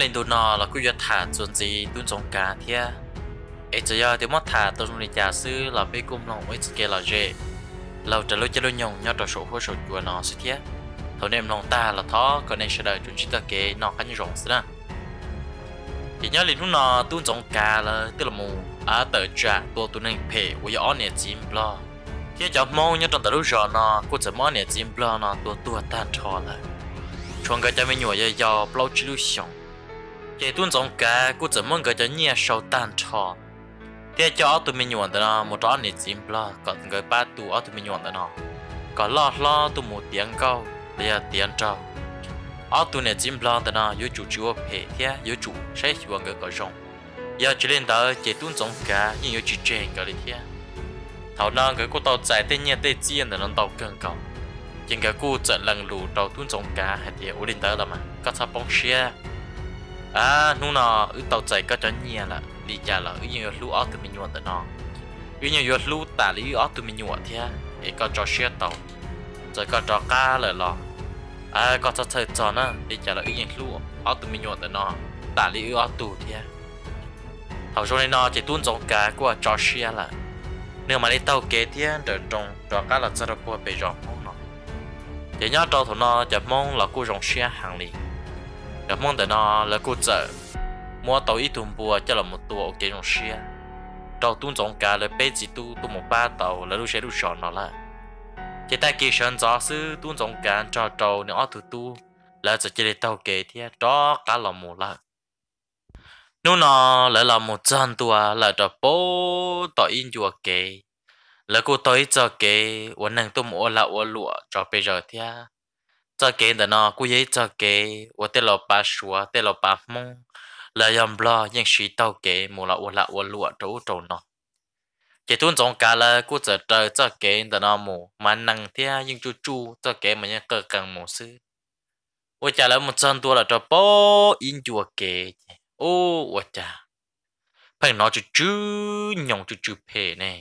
lên đồ nọ là cứ giờ thả chuẩn gì tuôn trong cá thia ấy chỉ giờ thì mất thả tôi dùng để trả sư là bị cung lòng ấy kia là dễ lâu trả lối cho lối nhồng nhau trò số hối số chùa nọ sẽ thế. thầu nem lòng ta là thó còn nên sẽ đợi chuẩn chúng ta kể nọ khá như rộng xưa thì nhớ lên lúc nọ tuôn trong cá là tức là mù à tờ trả tôi tuôn nên phê với gió nè chim lo khi chọn mâu nhớ trong tờ lúc rõ nọ cô sẽ món nè chim lo nọ tôi tôi tan trò lại chúng ชวนก็จะไม่หน่วยยาวเปล่าจิลุชง chế tuân giống cả cô chỉ muốn cái cho nhẹ sâu tan trò thế cho tụi mình nhuận đó một đó này chim lo còn người ba tụ ở tụi mình nhuận đó có lo lo tụi một tiếng câu để tiền trâu ở tụi này chim lo đó yếu chủ chúa phê thế yếu chủ sẽ chúa người có rộng giờ chỉ lên đó chế tuân giống cả nhưng yêu chỉ trên cái này thế thảo năng cái cô tàu chạy tên nhẹ tên chiên là nó tàu cường cầu chính cái cô trận lần lù tàu tuân giống cả hay thì ổn định đó là mà có sao bóng xe à nu nó ư tàu chạy có chân nhẹ là đi trả là ư nhiều lũ ở tụi mình nhuận tới nó ư nhiều lũ tả lý ở tụi mình nhuận thế ấy có cho xe tàu rồi có cho cá lời lo à có cho thời tròn á đi trả là ư nhiều lũ ở tụi mình nhuận tới nó tả lý ở tù thế hầu cho này nó chỉ tuôn giống cá của cho xe là nếu mà đi tàu kế thế để trong cho cá là sẽ được qua bề rộng nó chỉ nhớ cho tụi nó chỉ mong là cô rồng xe hàng liền giờ mong đợi nó là cô chợ mua tàu ít thùng bùa cho là một tù ok trong xe tàu tuôn giống cả là bê chỉ tu một ba tàu là lúc sẽ lúc sọn nó là chỉ ta kỳ sơn gió sư tuôn giống cả cho tàu nó thử tu là chỉ chỉ tàu kề thì đó cả là một là nếu nó lại là một chân tua là cho bố tàu in chùa kề là cô tới cho kề uốn năng tu mua là uốn lụa cho bây giờ thì mông, nhưng 这给的呢，故意这给我的老爸说，的老爸梦，来人不应许到给，莫了我了我落走走呢。cái tuần trong cả là cô trở trời cho cái đó nó mù mà năng thế nhưng chú chú cho cái mà nhắc cơ cần mù sư ô chả là một chân tua là cho bó in chùa kề ô ô chả phải nói chú chú nhong chú chú phê nè,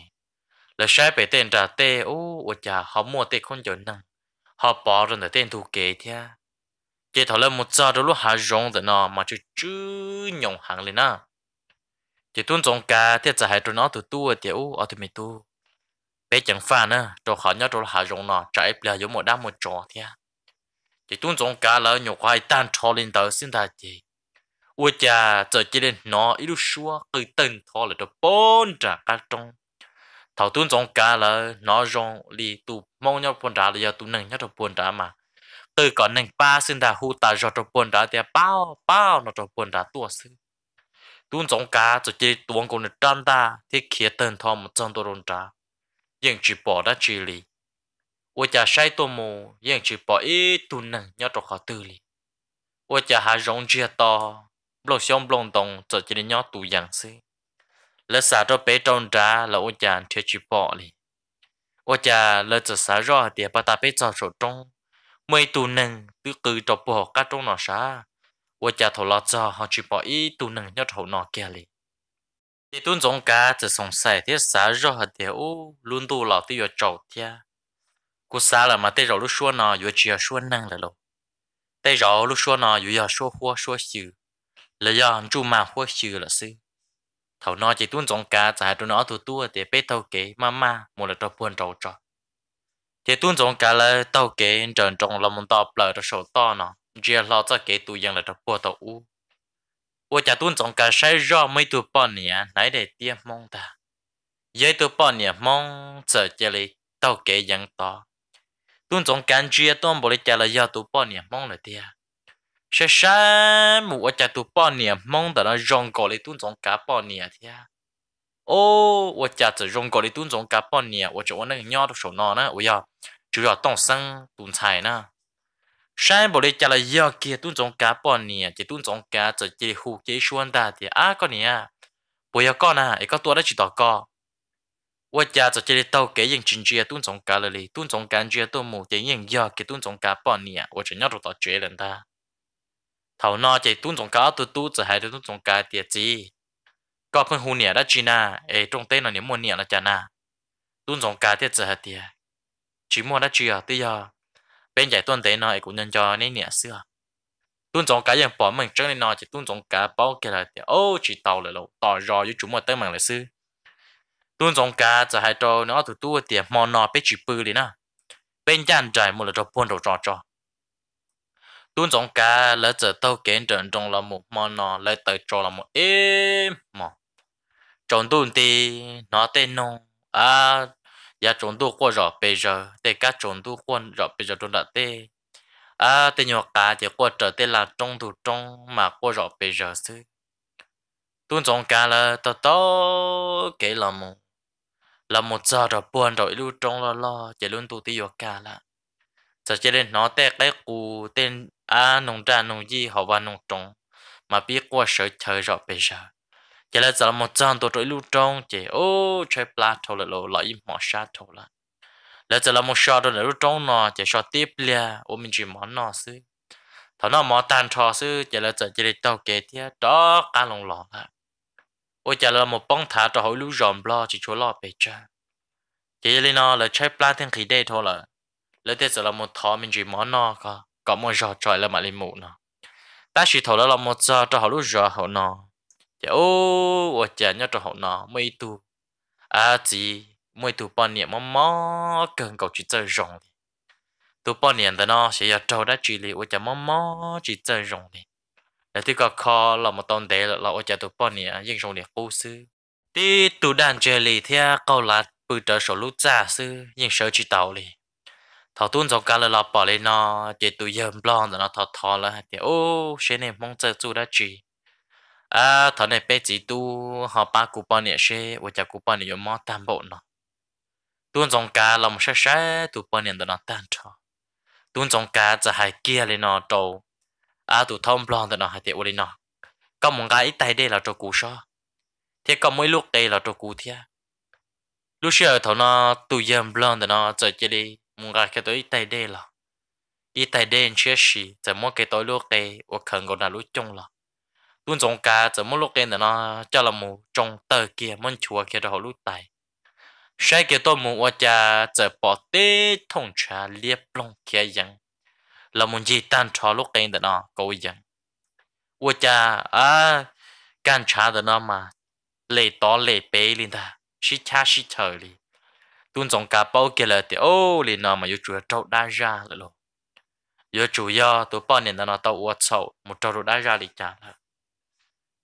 là sai phải tên trả tê ô ô chả họ mua tê con chỗ năng họ bỏ rồi để tên thủ kế thia à? chỉ thảo lên một giờ đó lúc hạ rong rồi nó mà chứ chứ nhộng hàng lên na chỉ tuân trọng cả thì จะให้ตัว nó ตัวตัวเดียวเอาตัวไม่ตัวเป๊ะจังฟ้านะตัวเขาเนี่ยตัวหารงเนาะจะไอ้เปล่าอยู่หมดด้ามหมดจอเทีย chỉ tuân trọng cả là nhục hoài tan cho lên đầu xin ta chỉ ua cha giờ chỉ lên nó ít lúc xua cứ tên thọ là ตัว bốn trả cả trong thảo tuân trọng cả là nó rong lì tu mong nhau buồn trả giờ tụ nhớ nhất buồn trả mà từ có nâng ba xin đà hú ta giờ buồn trả thì bao bao nó buồn trả tua xin tụi chúng cá cho chỉ tuôn con được trăm ta thì kia tên thọ một trăm đô rôn trả nhưng chỉ bỏ đã chỉ lì ôi cha say tụi mù nhưng chỉ bỏ ít tụi nâng nhớ trong khó tư lì ôi cha hà rong chia to lô xong blong tông cho chỉ nhỏ tụi giang xí lỡ xả cho bé tròn trả là ôi cha thiếu chỉ bỏ lì 我家了这啥热的把它被遭手中，每度能都给着不好干中那啥，我家头老早好去把一度能要头那家里。一顿总家这从晒的啥热的哦，轮到老的要找的，过啥了嘛？对着路说呢，又只要说能了喽，对着路说呢，又要说话说羞，那样就蛮欢喜了噻。thầu nó chỉ tuân trọng cả, chả tụi nó tụi tua để bé thầu kế mama một là cho buồn trâu trò chỉ tuân trọng cả là tàu kế trần trọng trong lòng tao bờ cho sổ to nó chia lo cho kế tụi dân là cho buồn tàu u u chả tuôn trong cá sai rõ mấy tụi bọn nhỉ nãy để tiêm mong ta dây tụi bọn nhỉ mong sợ chơi lấy tàu kế dân to tuôn trong cá chia tuôn bồi chả là do tụi bọn nhỉ mong là tiêm sẽ sa mù ở chả tụ bao nhiêu mong tao nó rong cổ lấy tuôn giống cá bao nhiêu thì à ô ở chả tụ rong cổ lấy tuôn giống cá bao nhiêu ở chỗ này nhau tụ số nó nè ôi à dạ. chủ yếu tông sang tuôn xài nè sa bộ lấy chả là do kia tuôn giống cá bao nhiêu chỉ tuôn giống cá chỉ chỉ hù chỉ xuân ta thì à con nè bây giờ con à ấy có tua đó chỉ tao co ở chả tụ chỉ tao kể những chuyện chuyện tuôn giống cá rồi tuôn giống cá chuyện tôi mù chỉ những do kia tuôn giống cá bao nhiêu ở chỗ nhau tụ tao chuyện lần ta 头脑就ตุ้นสงกาตัวตู้จะหายตุ้นสงกาเตียจีก็เพิ่งหูเนี่ยได้จีน่าเอตรงเต้นเนี่ยมัวเนี่ยละจานาตุ้นสงกาเตียจะหายเตียจีมัวได้จีอ่ะตีอ่ะเป็นใหญ่ต้นเต้นเนี่ยกูยันจอเนี่ยเนี่ยเสื้อตุ้นสงกาอย่างปอมันจังเนี่ยนอจะตุ้นสงกาเป้าเกล้าเตียโอ้จีเต่าเลยเราต่อรออยู่จุ่มมัวเต้นมันเลยซื้อตุ้นสงกาจะหายโตเนาะตัวตู้เตียมอนนอไปจีปืนเลยนะเป็นยันใจมัวเลยจะพ่นเราจอจอ tuôn trong cá là giờ tàu kiến trận trong là một món nó là tới cho là một em mà trong tuôn thì nó tên nó à ya trong tuôn qua rồi bây giờ để cá trong tuôn qua rồi bây giờ tuôn đã tê à tên nhỏ cá chỉ qua trở tên là trong thủ trong mà qua rồi bây giờ xứ tuôn trong cá là tàu tàu cái là một là một giờ rồi buồn rồi luôn trong lo lo chỉ luôn tụt tiêu cả là giờ cho nó tê cái cù tên à nông trà nông gì họ và nông trồng mà biết qua sở chơi rõ bây giờ chỉ là giờ một trăm tổ trội lưu trong chỉ ô chơi plateau là lộ lại mỏ sát thôi, là là giờ là một sát đó lưu trong nó chỉ sát tiếp lia ô mình chỉ món nó xứ thằng nó mỏ tàn trò xứ chỉ là giờ chỉ để tao kể thế đó cá lồng lò là ô chỉ là một bóng thả trò hội lưu rộm lo chỉ chỗ lo bây giờ chỉ là nó là chơi plateau khí đây thôi là lấy thế giờ là một thọ mình chỉ món nó cả có một giờ trời là mà lên mụ nó ta chỉ thầu là một giờ cho họ lúc giờ họ nó chả ô ô chả nhớ cho họ nó mấy tu à gì mấy tu bao nhiêu mà mò cần cầu chỉ chơi rồng tu bao nhiêu đó nó sẽ giờ trâu đã chỉ li ô chả mò mò chỉ chơi rồng đi là thứ có kho là một tồn tại là ô chả tu bao nhiêu nhưng rồng đi cố sư đi tu đàn chơi li theo câu là bự trở sổ lúc ra sư nhưng sợ chỉ tàu li thọ tuôn dọc cả là lọ bỏ lên nó chỉ tụi giờ blon rồi nó thọ thọ là thì ô xe này mong chờ chú đã chỉ à thọ này bé chỉ tu họ ba cụ bọn này xe và chả cụ bọn này mò tam bộ nó tuôn dọc cả là một xe xe tụi bọn này nó tan trò tuôn dọc hai kia lên nó trâu à tụi thông blon rồi nó hai thì ô lên nó có một cái tay đây là trâu cụ sao thì có mấy lúc đây là trâu cụ thia lúc xưa thọ nó tụi giờ blon rồi nó chơi chơi đi มึงก็แค่ตัวอีไตเด้ล่ะอีไตเด้นเชื่อสิจะมั่วแกตัวลูกเตะว่าเขินก็น่ารู้จงล่ะตุ้นสงกาจะมั่วลูกเตะเนาะเจ้าละมูจงเตอเกียมันชัวแค่ตัวลูกไตใช่เกี่ยวตัวมูว่าจะจะปอเต้ทงชาเลียบลงแค่ยังละมุนจีตันชอลูกเตะเนาะก็ยังว่าจะอ่าการชาเนาะมาเลยต่อเลยเปลินตาชิชาชิเธอเลย tuân dòng cá bao kia là thì ô lì nó mà yêu chủ trâu đa ra là lo yêu chủ yo tụi bao nền nó tàu uất sầu một trâu đa ra lì cả, là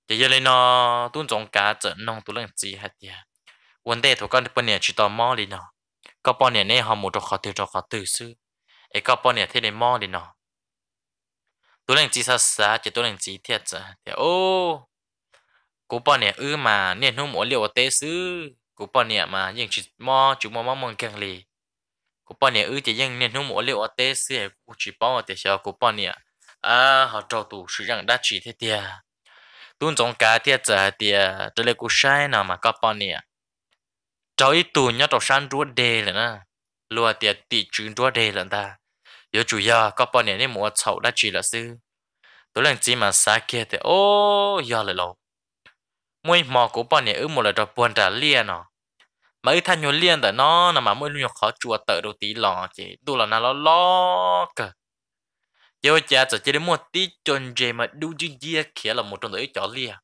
thì giờ lì nó tuôn dòng cá trở nông tụi làm gì hết vậy vấn đề thuộc con bao nền chỉ tao mò lì nó có bao nền này họ một trâu khó từ trâu khó từ xưa ấy có bao nền thế này mò lì nó tụi lần gì sao sao chỉ tụi lần gì thiệt chứ thì ô cố bao nền ư mà nền không muốn liệu tế xưa กูปอเนี่ยมายังชิมอจูมอมอมองแกงลีกูปอเนี่ยอือจะยังเน้นหัวเลี้ยวเตเสียกูชิปอเตเสียกูปอเนี่ยอ่าเขาเจ้าตู่ชื่อยังได้ชีเทียตุ้นจงกาเทียเจอเทียจะเลยกูใช้นามาก็ปอเนี่ยเจ้าอีตู่เนี่ยตัวชันรัวเดเลยนะรัวเตียตีจืนรัวเดเลยนะเดี๋ยวจุยาก็ปอเนี่ยนี่หมวเฉาได้ชีละซื้อตัวเรื่องจีมาสาเกตโอ้ยาเลยเรา mỗi mò của bọn này ư một là trò buồn trả liền nó mà ư thanh nhu liền tại nó là mà mỗi nhu khó chùa tở đầu tí lò chỉ tu là nó lo lo cơ giờ cha chỉ đến một tí chôn dê mà đu dư dìa kia là một trong đấy chó liền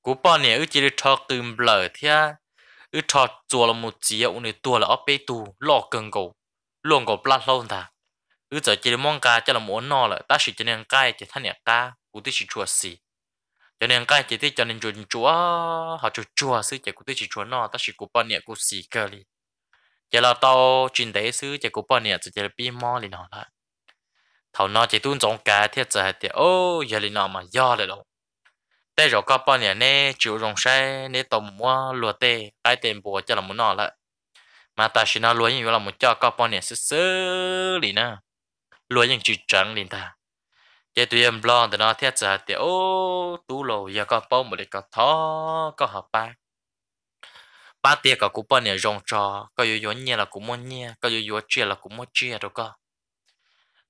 của bọn này ư chỉ được cho từ lở thia ư cho chùa là một triệu này tua là ở bê tù lo cần cầu luôn cầu plat lâu thà ư giờ chỉ đến mong ca cho là muốn nó là ta chỉ cho nên cái chỉ thanh nhạc ca của tí chỉ chùa xì cho nên các anh chị thấy cho nên chuột chúa họ chuột chúa sứ chạy của tôi chỉ chúa nọ ta chỉ của bọn nhẹ của xì cơ đi giờ là tao chuyên đấy sứ chạy của bọn nhẹ chỉ là bị mò lên họ lại thầu nọ chỉ tuôn giống cá thiết giờ thì ô giờ lên nó mà do lại đâu tê rồi các bọn nhẹ nè chịu rồng say nè tôm mua lúa tê cái tiền bùa cho là muốn nọ lại mà ta chỉ nó lúa như là muốn cho các bọn nhẹ sứ sứ liền nè lúa những chữ trắng liền ta chế tụi em lo thì nó thiết giờ thì ô tú lồ giờ có bao một cái thó có hợp ba ba tiệc có cụ bao này rong trò có yếu yếu nhẹ là cũng muốn nhẹ có yếu yếu chia là cũng muốn chia đâu có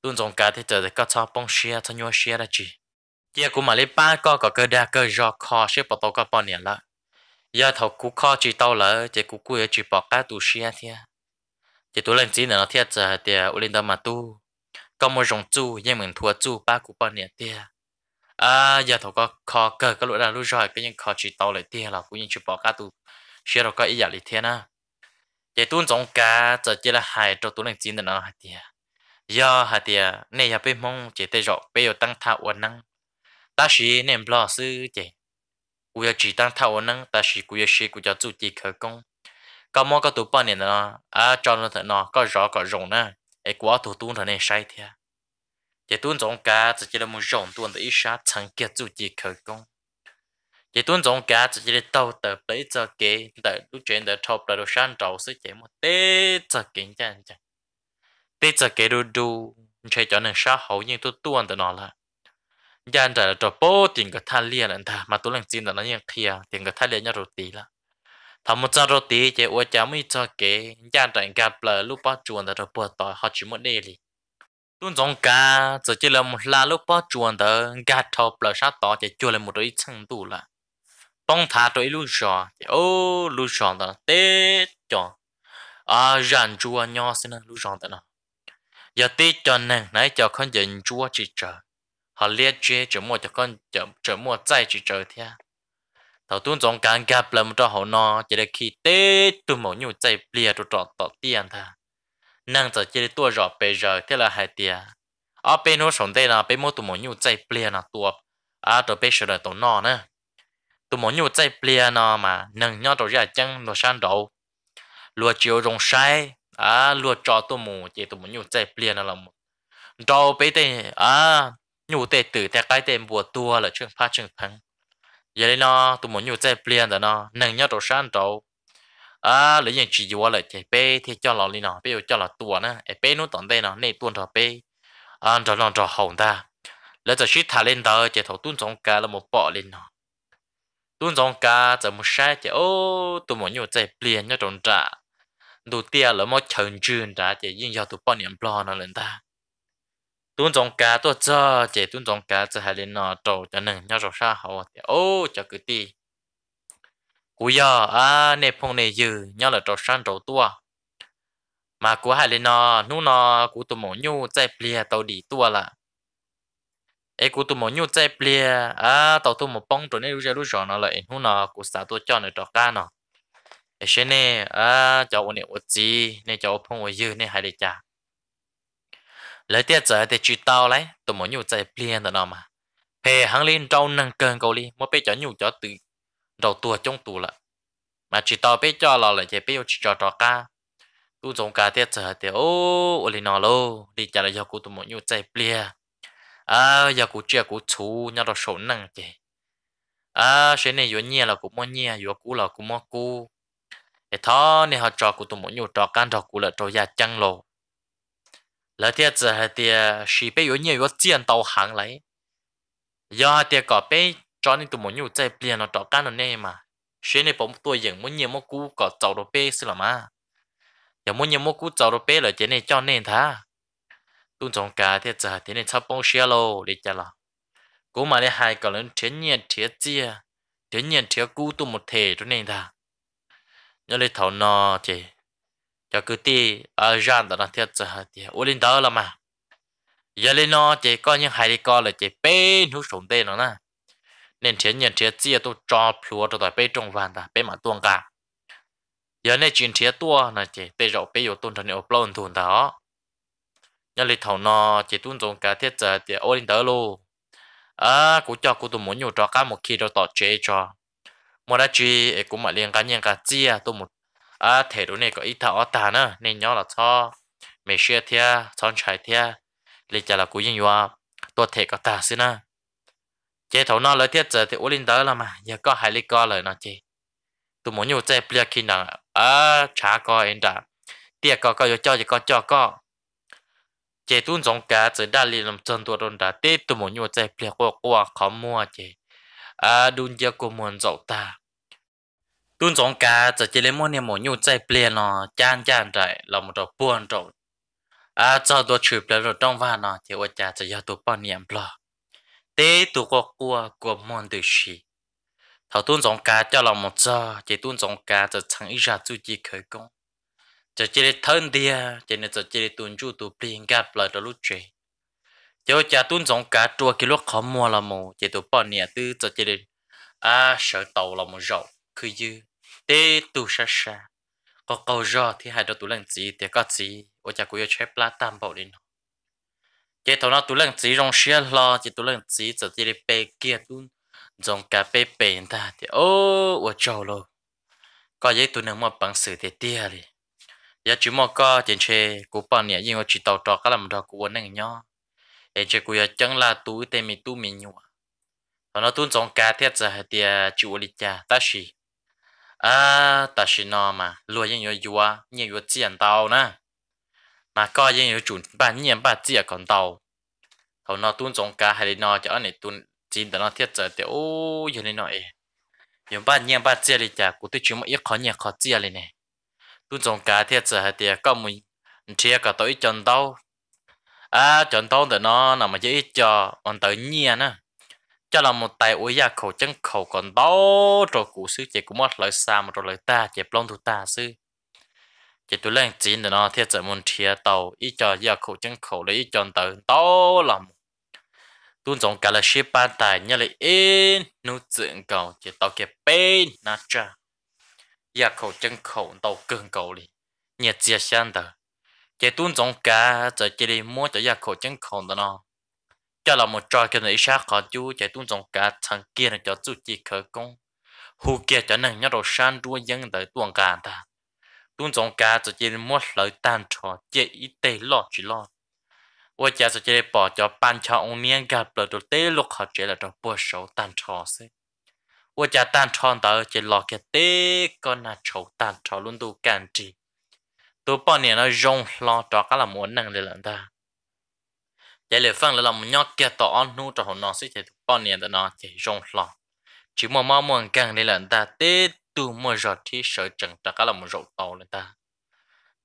tuần dòng cái thì giờ thì có cho bông xia, cho nhau xia là chi. giờ cụ mà lấy ba có có cơ đa cơ do kho xếp vào tàu có bao này là giờ thầu cụ kho chỉ tàu là chỉ cụ cua chỉ bỏ cá tu chia thia chỉ tu lên chỉ là nó thiết giờ thì uli đâu mà tu có một rồng chu nhưng mình thua chu ba cụ bọn nhiêu tiền à giờ thầu có khó cờ các lỗi là lúc rồi cái những khó chỉ to lại tiền là cũng như chụp bỏ cá tu sẽ rồi có ý giả lý thiên á vậy tuôn giống cá giờ chỉ là hai trâu tuôn lên chín là nó hai tiền giờ hai tiền này là bên mong chỉ tay rõ bây giờ tăng thao uẩn năng ta chỉ nên lo sư chỉ cú chỉ tăng thao uẩn năng ta chỉ cú giờ chỉ cú giờ chủ chỉ khởi công có mong có tụ bao nhiêu nó à cho nó thật nó có rõ có rộng nữa ai quá tu tu rồi nên sai thế chỉ tuân trọng cả chỉ là một dòng tu để sa chẳng kia chủ chỉ khởi công chỉ tuân trọng cả chỉ là tàu tờ lấy cho kế để lúc chuyện để thọc là đồ sáng trầu sự chỉ một tê cho kiến chẳng chẳng tê cho kế đồ đồ chạy cho nên sa hậu nhưng tu tu anh ta là gian trả là trò bố tiền cái than liền anh ta mà tu lần xin là nó như kia tiền cái than liền nhau rồi tí là thầm một giờ rồi tí chế uống cháo mới cho kế nhà trận gặp lỡ lúc bắt chuồn rồi bữa tối họ chỉ muốn đi liền tuôn dòng cả, giờ chỉ là một là lúc bắt chuồn đó gạt thọc lỡ sát tỏ chế chua lên một đôi chân đủ là bông thả đôi lúc giò chế ô lúc giò đó tê chọn à rạn chua nho xin lúc giò đó giờ tê chọn này nãy cho con dành chua chỉ chờ họ liệt chế chờ mua cho con chờ chờ mua chạy chỉ chờ theo thầu tuôn trong càng gặp là một trò hậu nó chỉ để khi tê tụ mổ nhu chạy bìa tụ trọ tọ tiền thà năng giờ chỉ để tua rõ bề giờ thế là hai tiền ở bên nó sống đây là bên mô tụ mổ nhu chạy bìa là tua à tụ bên sửa đời tổ nó nè. tụ mổ nhu chạy bìa nó mà năng nhau tụ ra chăng nó sang đầu lùa chiều rồng sai à lùa trò tụ mổ chỉ tụ mổ nhu chạy bìa nó là một đầu bên đây à nhu tê tử theo cái tên bùa tua là chuyện pha chuyện phẳng giờ đây nó tụi muốn nhiều chơi plien rồi nó nâng nhau đồ sáng đồ à lấy những chỉ dùa lại chạy bê thì cho lò đi nó bây giờ cho là tua nữa, ai bê nó tận đây nó này tuôn thọ bê à cho nó cho hồng ta lấy giờ ship thả lên đó, chỉ thầu tuôn trong cá là một bọ lên nó tuôn trong cá giờ một sai chỉ ô tụi muốn nhiều chơi plien nhau trồng trả đầu tiên là một trường chừng trả chỉ riêng cho tụi bọn niệm lo nó lên ta tuấn trồng cá tôi chờ chỉ tuấn trồng cá cho hai lên nó trầu cho nên nhau trầu xa hậu thì ô cho cái gì, cú giờ à nè phong nè dư nhau là trầu sang trầu tua mà cú hai lên nó nu nó cú tụi mổ nhu chạy plia tàu đi tua là ấy cú tụi mổ nhu chạy plia à tàu tụi mổ bông trầu nè lúc giờ lúc giờ nó nu nó cú xả tôi cho nè trầu cá nó xem nè à cho ông nè ông chị nè cho phong ông dư nè hai đứa cha lấy tiết giờ thì chỉ tao lấy tụi mỗi nhu chạy plien đó mà hè hàng lên trâu nâng cơn cầu đi mỗi bé chó nhu chó từ đầu tua trong tù lại mà chỉ tao bé cho là lại chạy bé chỉ cho trò ca tu giống cá tiết giờ thì ô ô lên nó lô đi trả lại cho cụ tụi mỗi nhu chạy plien à giờ cụ chia cụ chú nhau đó sổ nâng chứ à xem này vừa nhia là cụ mua nhia vừa cụ là cụ mua cụ thế thôi này họ trò cụ tụi mỗi nhu trò can trò cụ là trò già chăng lô là tia giờ hay tia chỉ bây giờ nhiều tiền đầu hàng lấy giờ tia có bây cho nên tụi mình nhiều chạy tiền nó trọ cá nó này mà xe này bỗng tôi dựng muốn nhiều mua cú có tàu đồ bê xí là mà giờ muốn nhiều mua cú tàu đồ bê là chỉ này cho nên thà tụi chúng cá tia giờ tia này sắp bông xe lô để cho là cú mà này hai cái lớn chiến nhiên thiết chia chiến nhiên thiết cú tụi một thể cho nên thà nhớ lấy thầu nọ chị cho cứ ti ở gian đó là thiết sự thì ôi lên đó là mà giờ lên nó chỉ có những hai đi co là chỉ bên hút súng tê nó nè nên thế nhận thế chia tôi cho phiếu cho tôi bên trong vàng ta bên mà tuông cả giờ này chuyện thế tua là chỉ tê rậu bên yếu tuôn thành yếu plon thun đó nhà lịch thầu nó chỉ tuôn dùng cả thiết giờ thì ôi lên đó luôn à cũng cho cũng tôi muốn nhiều cho cả một khi đó tỏ chế cho một đã chỉ cũng mà liên cá nhân cả chia tôi một à thể đủ này có ít thảo ta nữa nên nhớ là cho mẹ xưa thia son trái thia lịch trả là cú dân yoa tôi thể có ta xin à chế thấu nó lời thiết giờ thì ô linh đó là mà giờ có hai lý co lời nó chế, tụi muốn nhiều chế bia khi nào à trả co em đã tiệc co co cho chỉ có cho co chế tuôn giống cá chế đa li làm chân tuột đồn đã tê tụi muốn nhiều chế bia qua qua khó mua chế à đun giờ cô muốn dậu ta tuân trọng cá giờ chỉ lấy món này mỗi nhu chạy ple nó chan chan chạy là một trò buồn trộn, à cho tôi chụp lại rồi trong van nó thì ôi cha giờ giờ tôi bao niệm lo tế tôi có qua qua món từ gì thảo tuân trọng cá cho là một giờ chỉ tuân trọng cá giờ chẳng ít ra chú chỉ khởi công giờ chỉ lấy thân đi giờ này giờ chỉ lấy tuôn chủ tôi ple gặp lại đó lúc chơi giờ cha tuân trọng cá chua kỷ lúc khó mua là mù chỉ tôi bao niệm từ giờ chỉ lấy à sợ tàu là một rậu cứ dư tê tu sa sa có câu rõ thì hai đầu tủ lăng chỉ thì có chỉ ở nhà cũng yêu chế pla tam bảo đi nó chế thầu nó tủ lăng chỉ rong xia lo chỉ tủ lăng chỉ giờ chỉ đi bê kia tu rong cà bê bê ta thì ô ôi chầu lo có giấy tủ nâng mà bằng sự thì tiếc đi giờ chỉ mà có tiền chế cú bao nhiêu nhưng mà chỉ tàu trò các làm trò cú nâng nhau để chế cú giờ chẳng là túi tên mình tu mình nhua nó tu rong cà thiết giờ thì chịu lịch cha ta xì à ta chỉ nó mà lúa những yếu yếu nhiều yếu tiền tàu nè mà có những yếu chuẩn bản nhiên bản tiền còn tàu thầu nó tuôn giống cá hay nó cho anh ấy chỉ chín tao nó thiết trở thì ô giờ này nói những bản nhiên bản tiền thì chả của tôi chỉ một ít khó nhẹ khó tiền này nè tuôn cả thiết trở thì tiền có mình chia cả tới chọn tàu à chọn tàu thì nó nằm ở chỉ cho còn tới nhiên nè cho là một tài uý gia khẩu chân khẩu còn đó rồi cụ sư chỉ cũng mất lời xa một rồi lời ta chỉ plong thủ ta sư chỉ tôi lên chỉ để nó thiết trở môn chia tàu ít cho gia khẩu chân khẩu lấy ít cho tàu đó là tuôn giống cả là ship ba tài nhà lấy in nô dựng cầu chỉ tàu kẹp bên nát cha gia khẩu chân khẩu tàu cường cầu đi nhiệt chia sang tờ chỉ tuôn trọng cả giờ chỉ đi mua cho gia khẩu chân khẩu đó nó cho là một trò cái này xa khó chú chạy tung dòng cả thằng kia là cho chú chỉ khởi công hù kia cho nên nhớ đồ san đua dân tới tuần cả ta tung dòng cả cho chỉ một lời tan trò chỉ ít tê lo chỉ lo ô cha cho chỉ bỏ cho ban cho ông niên gặp lời đồ tê lúc họ chỉ là cho bùa số tan trò xí ô cha tan trò tới chỉ lo cái tê con là xấu tan trò luôn đủ cản trì tôi bỏ niệm nó rong lo cho cả là muốn năng lên ta chế lệ phăng là làm nhóc kia tỏ ăn nu cho hồn nó sẽ chế bao niên đó nó chế rong lò chỉ mà mau muốn càng đi lần ta tê tu mua giọt thì sợ chẳng ta cả là một rộng tàu lên ta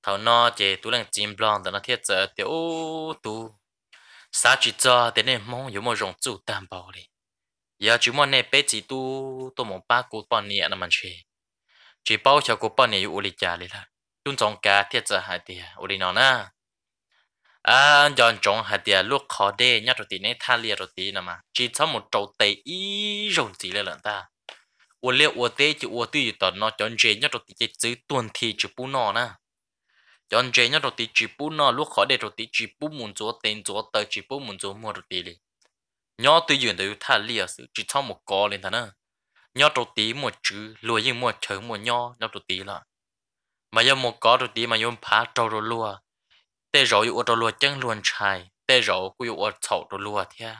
thảo nó chế tu đang chim blon đó nó thiết giờ tiểu tu sa chỉ cho thế nên mong có một rong chủ đảm bảo đi giờ chỉ muốn này bé chỉ tu tu một ba cụ bao niên là mình chơi. chỉ bao cho cụ bao niên u lý cha đi là tuân trọng cả thiết giờ hai tiền u lý nó na à dọn trống hạt địa lúc khó đê nhá rồi tí này tha liệt rồi tí nè mà chỉ sau một trâu tê ý rồng gì lên lần ta ủa liệu ủa tê chứ ủa tí tận nó chọn dễ nhá rồi tí chỉ giữ tuần thì chỉ bún nọ nè chọn dễ nhá rồi tí chỉ bún nọ lúc khó đê rồi tí chỉ bún muốn chúa tên chúa tới chỉ bún muốn chúa mua rồi tí đi nhớ tuy duyên tới tha liệt sự chỉ sau một co lên thằng nè nhớ trâu tí một chữ lùi nhưng một chữ một nhớ nhớ trâu tí là mà giờ một có rồi tí mà yếm phá trâu rồi lùa tê rổ yu ở lúa chân luôn chai tê rổ cú yu ở chậu đồ lúa thia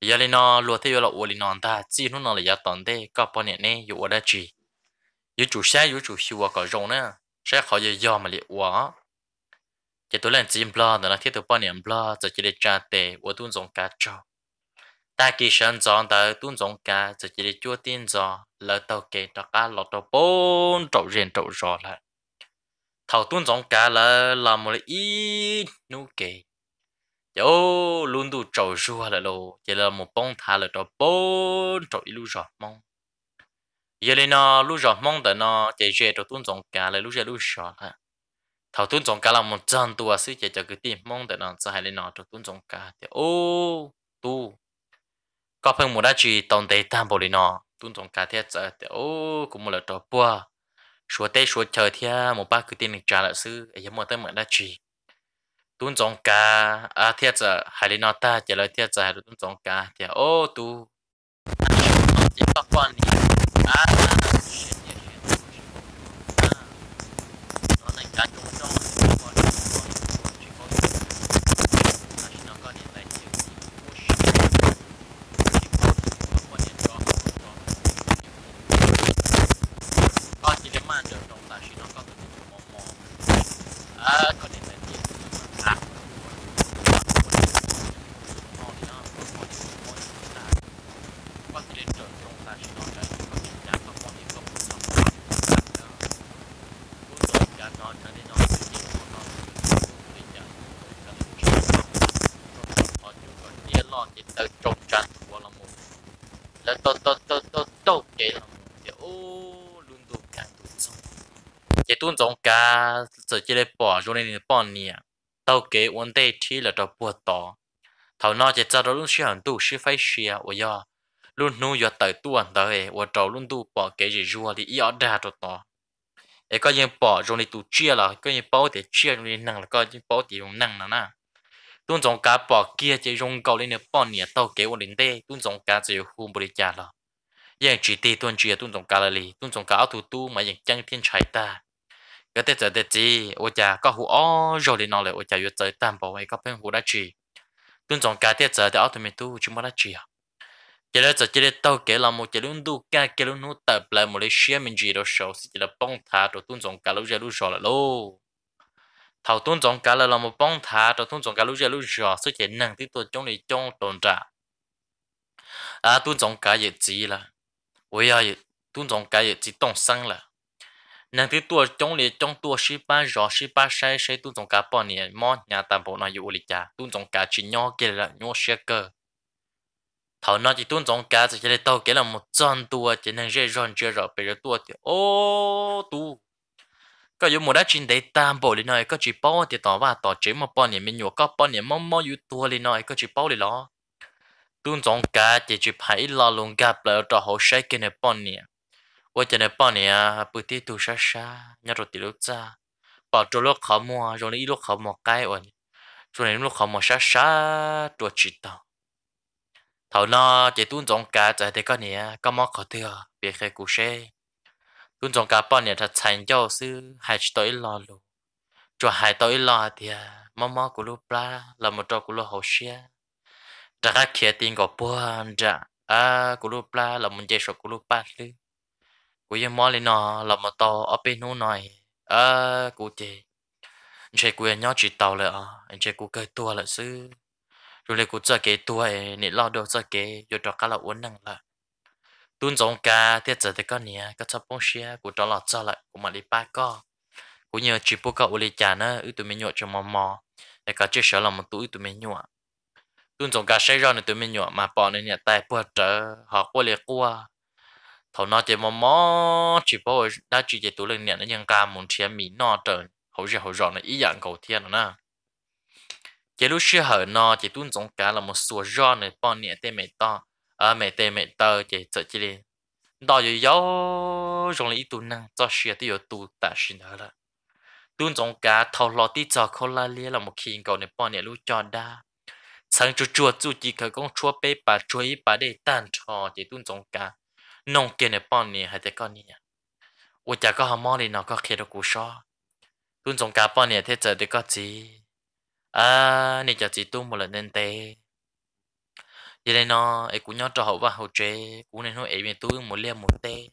giờ lên nó lúa thế là ua lên nó ta chỉ nó nó là giờ tận tê có bao nhiêu nè yu ở đây chỉ yu chủ xe yu chủ siêu có rồng nè sẽ khó giờ giờ mà liệu ua chỉ tôi lên chim bla đó là thiết tôi bao nhiêu bla giờ chỉ để trả tê ua tuôn giống cá trâu ta kỳ sơn giòn ta tuôn giống cá giờ chỉ để chua tiên giò lỡ tàu kê đó cá lọt tàu bôn trậu riêng trậu giò lại thầu tuôn giống cá là làm một cái nụ kì yo luôn đủ trầu rùa là lô chỉ là một bông thả là trầu bốn trầu ít lưu giọt mong giờ lên nó lưu giọt mong tại nó chạy về trầu tuôn giống cá là lưu giọt lưu giọt ha thầu tuôn giống cá là một trăm tua xí à chạy cho cái tim mong tại nó sẽ hay lên nó trầu tuôn giống cá thì ô tu có phần một đá chỉ tồn tại tam bộ lên nó tuôn giống cá thiết giờ thì ô cũng một là trầu bùa thì à, bác cứ một tới 说带说朝天，我把个店里 trả 了是，也没得么那去。tuôn trong cá à thiệt giờ hải lý nó ta chỉ là thiệt giờ hải lý tuôn trong cá thì ô tu quan đi à, 亦都中間我諗冇，那都都都都都幾諗就哦，輪到間都中，也都中間直接嚟 bỏ 咗你哋半年，到幾問題提了都不多，頭腦就找到論需很多是非需要我要。luôn ờ, à, nu yo tới tuần tới và trâu luôn tu bỏ cái gì rùa thì yếu đa cho to ấy có những bỏ rồi thì tu chia là có những bao thì chia rồi năng là có những bao thì năng là na tuôn giống cá bỏ kia chỉ dùng câu lên bỏ nhẹ tàu kế ổn định tê tuôn giống cá chỉ không bồi trả lo nhưng chỉ tê tuôn chỉ tuôn giống cá là lì tuôn giống cá áo thủ tu mà vẫn chân thiên trái ta cái tết giờ tết gì ôi cha có hủ ó rồi lên nó lại ôi cha vừa tới tạm bảo ấy các phen hủ đã chỉ tuôn giống cá tết giờ thì áo thủ mình tu chúng mà đã chỉ chỉ là chỉ là tàu kế là một chỉ luôn du ca kế luôn hút tập lại một lấy xe mình chỉ đó sầu chỉ là bông thả rồi tuôn giống cá lúc giờ lúc rồi là lô thầu tuôn trọng cả là một bông thả rồi tuôn trọng cả lúc giờ lúc giờ số chuyện năng tiếp tục chống lại chống tồn trả à tuôn trọng cả gì chỉ là bây giờ tuôn trọng cả gì chỉ tổng sang là năng tiếp tục chống lại chống tua sĩ ba rõ sĩ ba sai sai tuôn trọng cả bao nhiêu món nhà tạm bộ nói dụ lịch cha tuôn trọng cả chỉ nhỏ cái là nhỏ xe cơ thầu nó chỉ tuôn trọng cả chỉ là tàu cái là một trăm tua chỉ năng dễ dàng chưa rồi bây giờ tua thì ô tu ก็อยู่หมดได้จินได้ตามบ่เลยหน่อยก็จีป้อติดต่อว่าต่อเจมาป้อนเนี่ยมีหยวก็ป้อนเนี่ยมอมออยู่ตัวเลยหน่อยก็จีป้อเลยล้อตุ้นสองกาจะจีไผ่ลอลงกับแล้วต่อหัวใช้กันในป้อนเนี่ยว่าจะในป้อนเนี่ยปืนที่ตัวช้าช้าเนี่ยรถติดรถจ้าปอดตัวลูกเขามัวจนนี้ลูกเขามัวใกล้อ่อนจนนี้ลูกเขามัวช้าช้าตัวจิตต่อเท่านั้นจะตุ้นสองกาจะได้ก็เนี่ยก็มอขอเถอะเปียกใครกูเช่ cũng trong cả bọn này thật thành cho sư hai tới lo luôn cho hai tới lo thì mò mò của lúc ba là một trò của lúc hồ xe trả các kia tiền à của lúc ba là một chế số của lúc ba lư của nó là một tàu ở bên นู้ này à của anh chị của nhau chỉ tàu là anh chị của cái tua là sư rồi lại của chơi cái tua này lo đồ chơi cái rồi cho cả là uốn năng là tuân giống cả tiết giờ thì có nè có cho bông xe của đó là cho lại của mà đi ba co của nhiều chỉ bố cậu lấy trả nữa ưu tụi mình nhọ cho mò mò để cả chia sẻ là một tụi tụi mình nhọ tuân giống cả xây ra này tụi mình nhọ mà bỏ này nhà tay bữa trở họ qua lấy qua thầu nó chỉ mò mò chỉ bố đã chỉ chỉ tụi lên nhà nó nhân ca muốn chia mỹ nọ trở hậu giờ hậu rõ này ý dạng cầu thiên nữa chỉ lúc xưa hở nó chỉ tuân giống cả là một số rõ này bỏ nhẹ tên mày to เออเมตเมตเจเจจิดอยู่ยอรงลีตุนังจะเสียที่อยู่ตุตัดสินแล้วตุนจงกาทอลอที่จะคนลาเลี้ยเราไม่คินก่อนในป้อนเนี่ยรู้จอดาฉันจะจวดจู่จีเขาก็ช่วยไปปัดช่วยป้าได้ตั้งทอเจตุนจงกาน้องเกในป้อนเนี่ยให้แต่ก้อนนี้ว่าจะก็หามอเลยนาก็เคดกูชอตุนจงกาป้อนเนี่ยเทเจอได้ก็จีอ่าเนี่ยจะจีตุ้มหมดเลยเต้ giờ đây nó em cũng nhớ cho hậu và hậu chế cũng nên nói em miền túi một lia một tê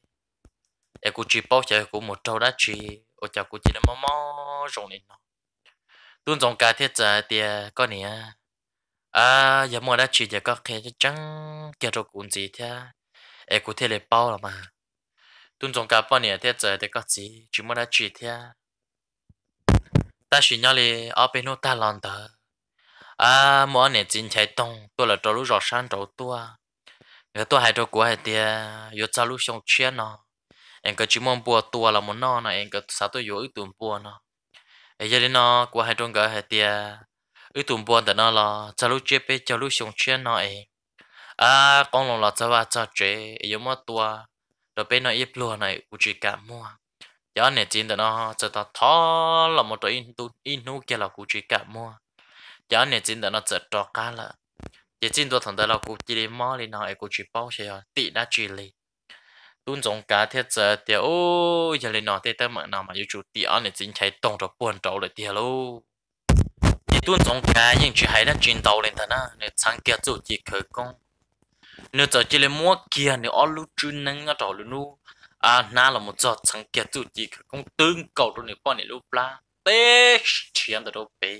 em cũng chỉ bao giờ cũng một trâu đã chỉ ở chợ cũng chỉ là mò mò rồng nên nó tuôn dòng cả thiết giờ à, thì có nè à giờ mua đã chỉ thì có khe chẳng kia rồi cũng gì thế em cũng thế là bảo là mà tuôn dòng cả bao nè thiết giờ thì có gì chỉ mua đã chỉ thế ta chỉ nhớ là ở bên nó ta lon tới à mỗi ngày chính chạy đông tôi là trâu lúc rõ sáng trâu tôi người tôi hay trâu của hay tiền yo cha lúc xong chuyện nó em có chỉ mong bùa tôi là muốn nó này em có sao tôi yo ít tuần bùa nó ấy giờ nó của hai trâu cái hay tiền ít tuần bùa thì nó là cha lúc chết bé cha lúc xong chuyện nó ấy à con lòng là cha ba cha chế yo mà tôi rồi bên nó ít luôn này u chỉ cả mua giờ này chín thì nó cho ta thó là một cái in tu in nu kia là cụ chỉ cả mua giờ này chính đó nó chợt trọ cá lợ chỉ chính tôi thằng đó là cụ chỉ đi mò đi nào ấy cụ chỉ bảo xe tị đã chỉ lì tuôn giống cá thiết giờ thì ô giờ lên nó tê tê mà nào mà yêu chủ tị ăn này chính chạy tông rồi buồn trâu rồi thì lô chỉ tuôn giống cá nhưng chỉ hay là chuyển tàu lên thằng đó này sáng kia chủ chỉ khởi công nếu giờ chỉ lên mua kia nếu ăn lúc chuyên năng ở trâu luôn à na là một giờ sáng kia chủ chỉ khởi công tương cầu rồi nếu bọn này lúc la tê chuyện đâu bé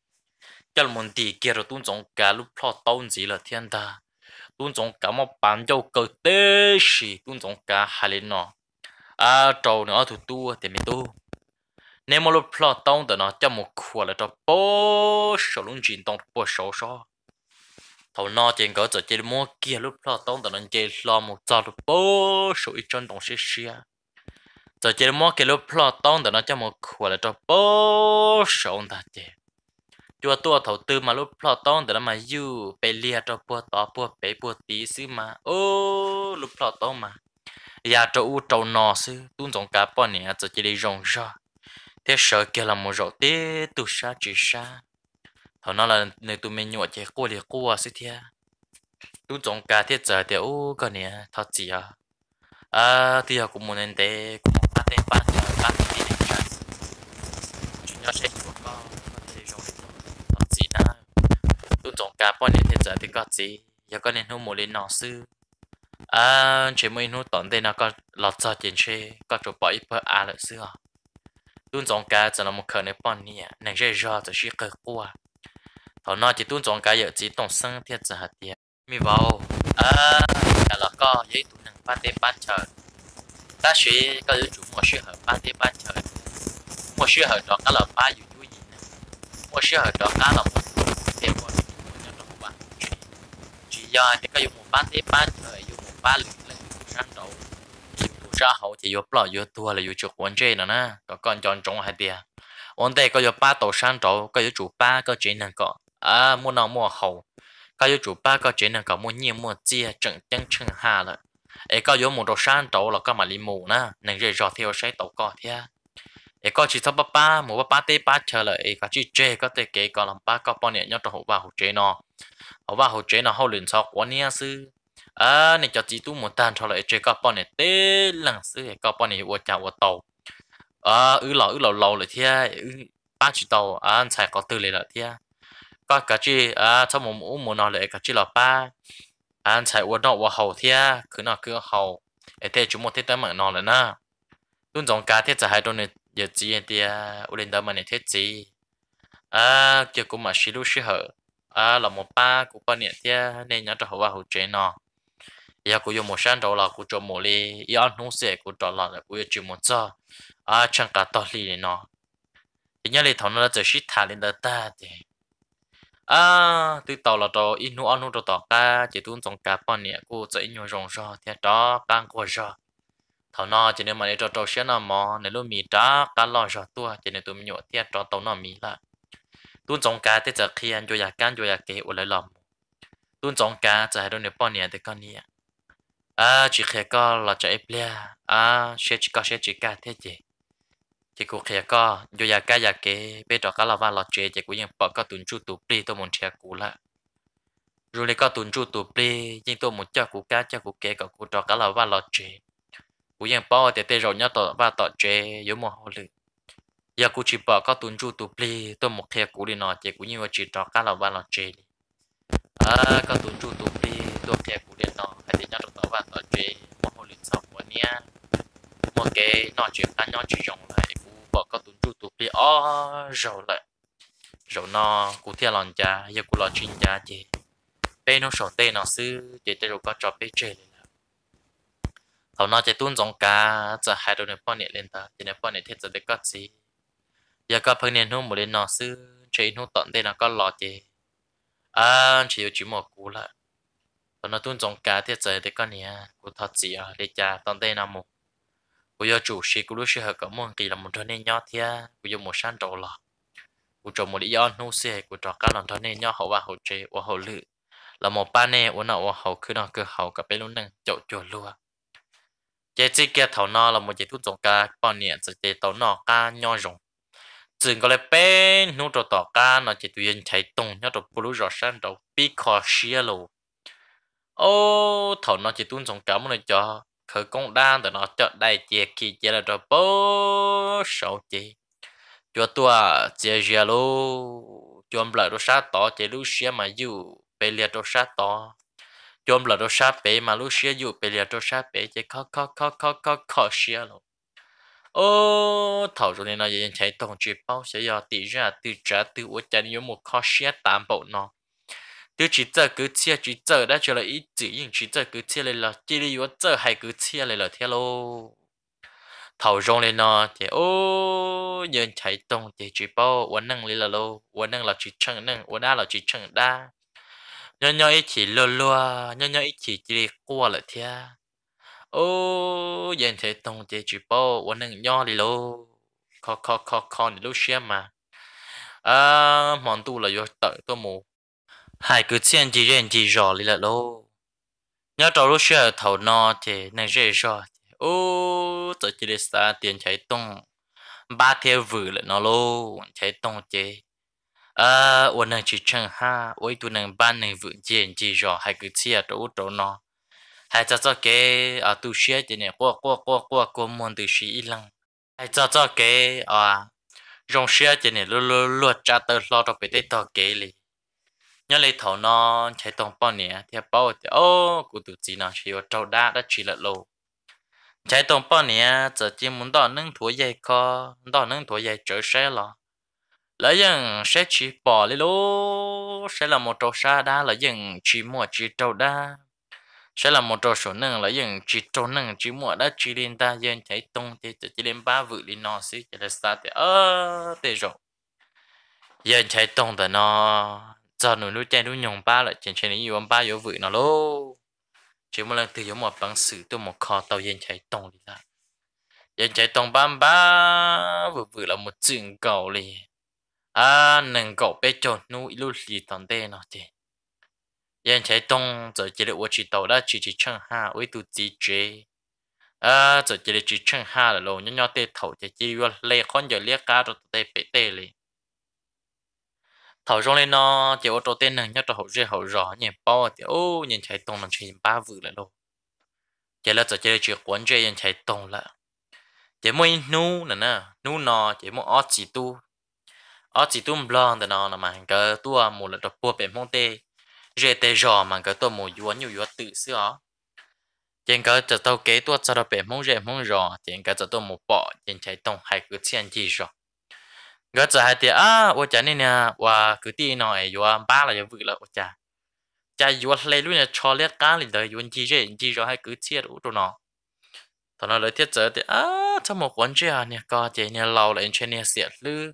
chal mon ti kia rồi tuôn giống cái lúc lo tao gì là thiên ta tuôn giống cái một bàn dâu cầu tê xì tuôn giống cả hai lên nó à trâu nữa thủ tu thì mình tu nếu mà lúc lo tao thì nó cho một qua là cho bao số lượng chuyện tông bao số sầu thầu nó trên cỡ giờ chơi mua kia lúc lo tao thì nó chơi lo một giờ lúc bố sầu ít chân đồng xí xí giờ chơi mua kia lúc lo tao thì nó cho một qua là cho bao số ta chơi chùa tua thầu tư mà lúc plot tông để mà du bê lia cho bùa tỏ bùa bê bùa tí xí mà ô lúc plot tông mà ya dạ, cho u trâu nọ xí tuôn giống bọn này cho chỉ đi rong ra thế sợ kia là một rổ tê tu sa chỉ sa thầu nó là nơi tụi mình nhọ chơi cua liền cua xí thế tuôn giống cá thế giờ thì ô cái này thật gì à à thì cũng muốn nên thế cũng muốn bắt tên bắt bắt thì nên chặt chúng nó sẽ chuột con trong cả bọn bao nhiêu thế giờ thì có gì giờ có nên hôn một lên nọ sư à chỉ mới hôn tận đây nào có lọt cho tiền xe có chỗ bỏ ít bơ à lợi sư à tuôn trong cả chỉ là một khởi này bao nhiêu nàng dễ do cho sĩ cơ qua thảo nói chỉ tuôn trồng cá giờ chỉ tổng sinh thiệt giờ hạt tiền mi vào à cả là có giấy tuôn nàng ba tê ba chờ ta sẽ có giữ chủ một sự hợp ba tê ba chờ một sự hợp đó cả là ba dù vui gì nè một sự hợp đó cả là một do thì có dùng một phát tiếp phát rồi dùng một phát lực lực sang đầu ra hậu thì dùng lo dùng tua là dùng chụp quan chơi nữa nè có con chọn trống hai tia ổn đây có dùng ba tổ sang trầu có dùng chụp ba có chuyện năng có à mua nào mua hậu có dùng chụp ba có chuyện năng có mua nhiều mua chia trận chân chân hà rồi ấy có dùng một đồ sang trầu là có mà li mù nè nên rồi rồi theo sẽ tổ có thia ấy có chỉ thấp ba ba mua ba ba tê ba chờ lại ấy có chỉ chơi có tê kế có làm ba có bao nhiêu nhau trong hậu ba hậu chơi nó ở ba hồ chế nó hậu luyện sau quá nia sư à này cho chị tu một tan cho lại chế các bọn này tê lăng sư các bọn này uất chào uất tàu à ư lò ư lò lò lại thia ba chỉ tàu à anh xài có từ lại lại thia có cả chị à cho một mũ một nó lại cả chị là ba à, anh xài uất nó uất hậu thia cứ nó cứ hầu, ở thế chúng một thế tới mạng nó là na luôn dòng cá thế hai đôi này giờ chị thia u lên đó à, mà này thế chị à giờ cũng mà xí lưu xí hở à là một ba của con nhện tia nên nhớ cho họ và hỗ trợ nó giờ cũng dùng một sáng đầu là cũng cho một ly ý ăn nung sẻ cũng cho là cũng yêu chịu một giờ à chẳng cả to ly nó thì nhớ ly thằng nó chỉ shit thà lên đất ta thì à từ đầu là tàu ít nu ăn nu tàu tàu chỉ tuân trọng cả con nhện cũng chỉ nhiều rong rò thì đó càng quá rò thằng nó chỉ nên mà để cho tàu xe nó mò nếu lúc mì trả cá lo cho tua chỉ nên tụi mình nhổ thì cho tàu nó mì lại ตุนจงกาที่จะเขียนอยู่อยากการอยู่อยากเกอเลยลอมตุนจงกาจะให้ดูเนื้อป้อนเนี่ยแต่ก็เนี่ยอ่าจีเขียก็เราจะเอฟเลียอ่าเชจิก็เชจิกาเท่จีจีกูเขียก็อยู่อยากการอยากเกเปิดอกก็เราว่าเราเจจีกูยังปอกก็ตุนจูตุปลีตัวมุนเชียกูละรู้เลยก็ตุนจูตุปลียิ่งตัวมุนเจ้ากูกาเจ้ากูเกก็กูดอกก็เราว่าเราเจกูยังปอกแต่เตะเราเนี่ยต่อว่าต่อเจอยู่มัวหัวเลย giờ cụ chỉ bảo các tuấn chú tu pli tôi một thẻ cụ đi nọ chị cũng như vậy chỉ trò cá lò ba lò chê đi à các tuấn chú tu pli tôi thẻ cụ đi nọ hay để nhau được tao bạn tao chê một hồi liền sau của nia một cái nọ chuyện cá nhau chỉ dùng lại cụ bảo các tuấn chú tu pli ó rồi lại rồi nọ cụ thẻ lòn cha giờ cụ lo chuyện cha chê bé nó sổ tê nó sư chị để rồi có cho bé chê đi thầu nó chỉ tuôn giống cá giờ hai đôi này bao nhiêu lên ta chỉ này bao nhiêu thế giờ để cắt gì giờ có phần nền hôm một lên nó sư chơi nó tận đây nó có lọ gì à chỉ có chỉ một cú là còn nó tuôn trong cá thiết trời thì con nè cú thật gì à để cha tận đây nào một cú giờ chủ sĩ cú lúc sĩ hợp có một kỳ là một thân nên nhỏ thế cú giờ một sáng trầu lọ cú trầu một lý do nó xe cú trọ các lần thân nên nhỏ hậu và hậu chế và hậu lự là một ba nè uống nào uống hậu cứ nào cứ hậu cả bên luôn năng chậu chuột luôn chế chỉ kia thầu nó là một chế tuôn trong cá con nè chế tàu nó cả nhỏ rồng chừng có lẽ bên nút rồi tỏ ca nó chỉ tuyên chạy tung nhớ rồi bù rồi sang đầu bị khó xia lù ô thầu nó chỉ tuôn sống cấm nó cho khởi công đan tụi nó cho đại chia khi chia là rồi bố sáu chị cho tua chia chia lù cho ông lại đồ sát tỏ chế lưu xia mà dù bê liệt đồ sát tỏ cho ông lại đồ sát bê mà lưu xia dù bê liệt đồ sát bê chỉ khó khó khó khó khó khó xia lù ô thầu rồi nên nó dễ chạy tổng chỉ bao sẽ do tỷ ra từ trả từ ủa chạy nhiều một khó xe tạm bộ nó từ chỉ giờ cứ chia chỉ giờ đã trở lại ít chỉ nhưng chỉ giờ cứ chia lên là chỉ đi ủa giờ hay cứ chia lên là thế lô thầu rồi nên nó thì ô dễ chạy tổng thì chỉ bao ủa năng lên là lô ủa năng là chỉ chân năng ủa đa là chỉ chân đa nhau nhau ít chỉ lô lô nhau nhau ít chỉ chỉ đi qua là thế ô yên thế tông chế chữ bao ổn nâng đi lô khó khó khó khó đi lô xem mà à mòn tu là do tự tôi hai cứ chen chỉ chen chỉ rõ là lô nhớ trâu lô xe thầu no thì nâng dễ rõ ô tự chỉ để xa chạy tông ba theo vừa lại nó lô chạy tông chế à ổn nâng chỉ chẳng ha ôi tu nâng ba nâng vừa chen chỉ rõ hai cứ chia trâu trâu nó hai cho cho cái à tu sĩ thì này qua qua qua qua qua môn tu sĩ lăng hai cho cho cái à rong sĩ thì này luôn luôn luôn cha tơ lo đó bị tết tao cái li nhớ lấy thầu nó chạy tông bao nè thì bao thì ô cụ tu sĩ nào chỉ ở trâu đa đã chỉ là lâu chạy tông bao nè giờ chỉ muốn đo nâng thua dây co đo nâng thua dây trở xe lo lấy dân sẽ chỉ bỏ lấy lô sẽ là một trâu sa đa lấy dân chỉ mua chỉ trâu đa sẽ là một trò số nâng là dừng chỉ trò năng chỉ mua đã chỉ liên ta dân thấy tung thì chỉ lên ba vự liên nó xí chỉ là sao thì ơ thế rồi dân thấy tung thì nó giờ nụ nụ chơi nụ nhung ba là trên trên này yêu ba yêu vự nó lô chỉ một lần từ giống một bằng sử tôi một kho tàu dân thấy tung đi ta dân thấy tung ba ba vự vự là một trường cầu liền à nâng cầu bé tròn nụ lú lì tòn đê nó chơi yên chạy tông rồi chỉ được uống chỉ tàu đó chỉ chỉ chăng ha uống tu chỉ chế à rồi chỉ được chỉ chăng ha là lô nhau nhau tê thầu chỉ chỉ uống lê con giờ lia cá rồi tê bể tê liền thầu trong lên nó chỉ ô tô tên nhau nhất cho hậu rê hậu rõ nhìn bao thì ô nhìn chạy tông làm chuyện ba vự là lô chỉ là rồi chỉ được chỉ quấn chơi nhìn chạy tông là chỉ mỗi nu nè nè nu nọ chỉ mỗi ót chỉ tu ót chỉ tu blond nè nó mà hàng cờ tua một là đập bùa bể mông tê rẻ tê rõ mà cái tôi mua yuan nhiều yuan tự xưa trên cái cho tao kế tôi cho nó bé mông rẻ mông rò, trên cái cho tôi một bỏ trên trái tông hay cứ xiên gì rò, cái giờ hai tiếng à ô cha nè nè và cứ tin nói yuan ba là yuan vừa là ô cha cha yuan lấy luôn là cho lấy cá lên đời yuan gì rẻ gì rồi hay cứ xiên đủ đồ nó tao nói lời thiết giờ thì à cho một quán chơi nè có chơi nè lâu là anh chơi nè xiết lư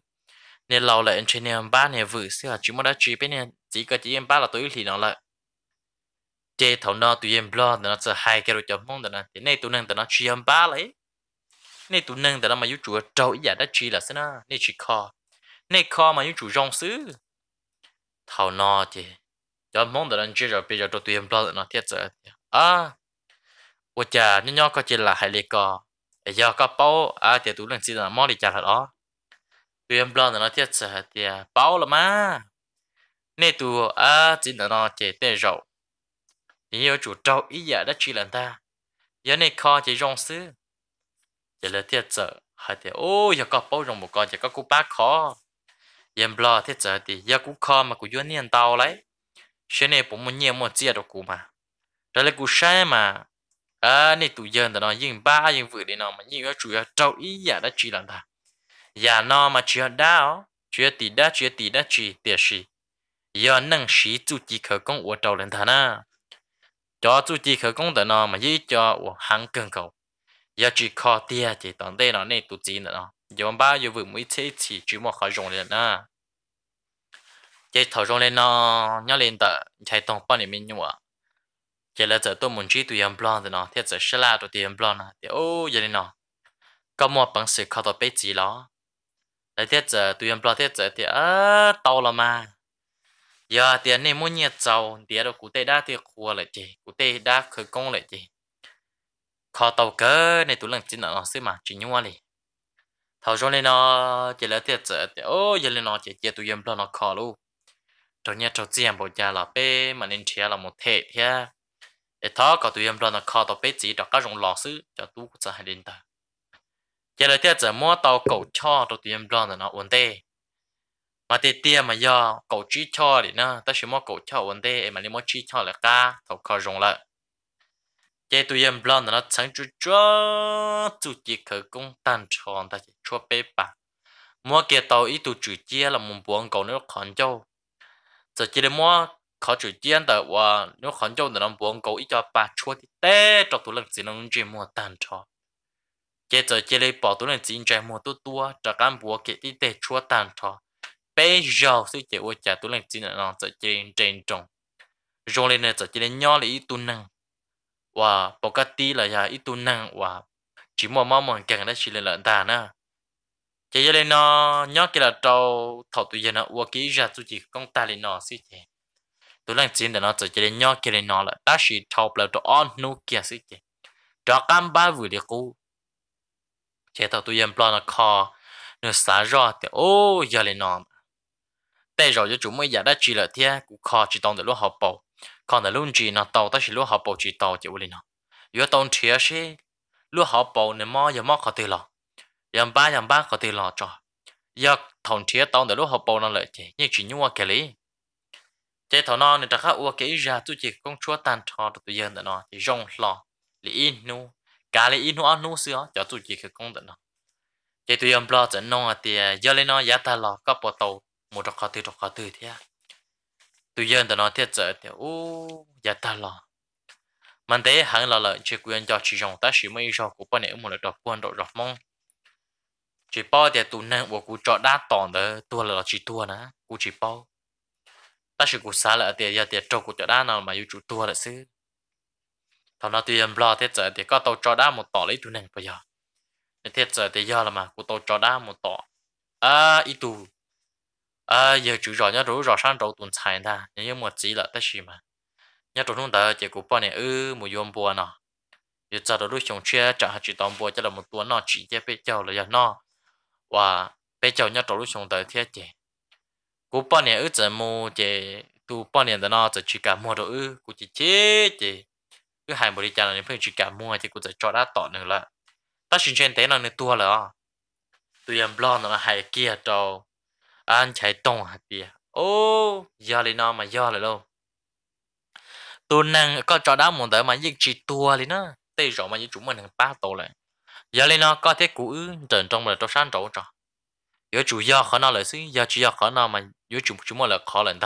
nên lâu là anh chị em ba này vừa xưa là chỉ muốn đã chỉ bên này chỉ có chị em ba là tối thì nó là chế thầu nó tụi em lo nó sẽ hai cái đồ chấm mong đó nè thế tụi nâng tụi nó chỉ em ba lấy này tụi nâng tụi nó mà yêu chủ trâu giả đã chỉ là thế nè này chỉ kho này kho mà yêu chủ rong xứ thầu nó thì chấm mong đó là chỉ rồi bây giờ tụi em lo nó thiết sợ à ủa chà nó nhỏ có chỉ là hai lê co giờ có bao à thì tụi nâng chỉ là mong đi chả thật đó À, tụi em blon nó thiết sợ tiệt bao là má nè tụ à chỉ là nó chỉ tên rậu nhiều chủ trâu ý giả đã chỉ lần ta giờ này kho chỉ rong xứ giờ là thiết sợ hả tiệt ô giờ có bao rong một con giờ có cú bác kho, em blon thiết sợ thì giờ cú kho mà cú duyên niên tao lấy xe này bổ muốn nhiều một chiếc đồ cú mà rồi là cú sai mà à nè tụ giờ nó dừng ba dừng vừa để nó mà nhiều chủ trâu ý giả đã chỉ lần ta ya dạ no mà chưa đau chưa tí đã chưa tí đã chỉ tiếc gì giờ nâng sĩ chú chỉ khởi công của trâu lên thằng à cho chú chỉ khởi công tại nó mà dí cho của hàng cường cầu giờ chỉ khó tia chỉ toàn đây nó này tụt chỉ nữa giờ ba giờ vừa mới thế chỉ chỉ một khó dùng lên à chỉ thầu dùng lên nó nhớ lên tờ chạy tông bao nhiêu mình nhua chỉ là giờ tôi muốn chỉ tụi em blond rồi nó thiệt giờ sẽ là tụi em blond à thì ô giờ này nó có một bằng sự khó tập bế chỉ đó lấy tiết giờ tụi em lo tiết giờ thì ớ tàu là mà giờ thì anh em muốn nhiệt dầu tiền đâu cụ tê đã thì khua lại chị cụ tê đã khởi công lại chị khó tàu cơ này tụi lần chính là nó xí mà chỉ nhung ali thầu cho nên nó chỉ là tiết giờ thì ô giờ lên nó chỉ chỉ tụi em nó khó luôn cho nên cho em bộ nhà là bé mà nên chia là một thể thế để thọ có tụi em nó khó tàu bê chỉ cho các dòng lò xứ cho tú cũng sẽ hay đến giờ là tiết giờ mua tàu cầu cho đầu tiên đoan là nó ổn tê mà tiết tiết mà do cầu chi cho thì nó ta chỉ mua cầu cho ổn tê mà đi mua chi cho là cá tàu khó dùng lại giờ tụi em đoan là nó sáng chú cho chú chỉ khởi công tan tròn ta chỉ cho bé bạc mua cái tàu ít tụ chủ chia là muốn buồn cầu nó khẩn châu giờ chỉ để mua khó chủ chiến tờ và nếu khẩn châu thì nó buồn cầu ít cho bà chua thì té cho tủ lần gì nó chỉ mua tan tròn chế rồi chế lấy bỏ tôi lên chín trái mua tôi tua trả cán bùa kệ đi để chúa tàn thọ bây giờ sư chế ô trả túi lên chín là nó sẽ chế trên trồng rồi lên này sẽ chế lên nhỏ là ít tu năng và bỏ cái tí là nhà ít tu năng và chỉ mua mắm mòn cái là chỉ là lợn tàn á chế cho lên nó nhỏ cái là trâu thọ tụi giờ nó ô kỹ ra tôi chỉ công ta lên nó sư chế túi lên chín là nó sẽ chế lên nhỏ kia lên nó là ta chỉ thọ là trâu on nu kia sư chế trả cán ba vừa đi cũ chế tàu tụi em plan là kho nó xả rõ thì ô giờ lên nòm tê rồi cho chúng mới giả đã chỉ là thế cũng kho chỉ tông được lúa học bầu còn là luôn chỉ là tàu ta chỉ lúa học bầu chỉ tàu chỉ lên nòm yếu tông chia sẽ lúa học bầu nên mò giờ mò khó tiền lò yam ba yam ba khó tiền lò cho giờ thằng chia tông được lúa học bầu nó lợi chỉ nhưng chỉ nhung cái lý chế thằng nó nên ta khác uo cái ra tu chỉ công chúa tàn thọ tụi dân để nó chỉ rong lò lý nu cá lấy ít nữa xưa cho tụi chị cái công tận nó chị tụi em lo trận nông thì à, giờ lên nó giá ta có bộ tàu một đọc khó từ đọc khó từ thế tụi giờ tụi nó thiết giờ thì ô giá ta mình thấy hẳn là lợi chị quyền cho chị chồng ta chỉ mới cho của bọn này một đọc quân đội đọc mong chỉ bao thì tụi nàng của cụ chọn đa tòn đó tua là chỉ tua nè cụ chỉ bao ta chỉ cụ xá là thì giờ thì trâu cụ chọn đa nào mà yêu chủ tua là xứ thằng nó tùy em lo thế giờ thì có tàu cho đá một tỏ lấy tu này bây giờ nên thế giờ thì giờ là mà của tàu trò đá một tỏ à ít tu à giờ chủ rõ nhớ đủ rõ sang đầu tuần xài ta nhớ một chỉ là tất gì mà nhớ đầu chúng đó chỉ có bọn này ư một yếm bùa nọ giờ giờ đầu lúc chúng chia trả chỉ tòng bùa cho là một tuần nọ chỉ cho bây giờ là giờ nọ và bây ừ, giờ nhớ đầu lúc chúng ta thế chứ của bọn này ư giờ mua chỉ tu bọn này nó chỉ cả mua đồ ư ừ, của chỉ chết chứ หายบริจาคในเพื่อจิกามั่วที่กูจะจอดได้ต่อหนึ่งละตาชินเชนเต้นเอาในตัวเลยอ๋อตัวยังบล้อนเราหายเกียร์จออันใช้ตรงหายเปียโอ้ยอดเลยน้องมายอดเลยลูกตัวนั่งก็จอดได้หมดแต่มายิ่งจีตัวเลยนะเต้จอมายิ่งจุ่มมันหนึ่งป้าโตเลยยอดเลยน้องก็เทกูอื้อเดินตรงเลยตัวสั้นโจจอ有主要可能来是，要主要可能嘛，有主主么来可能的。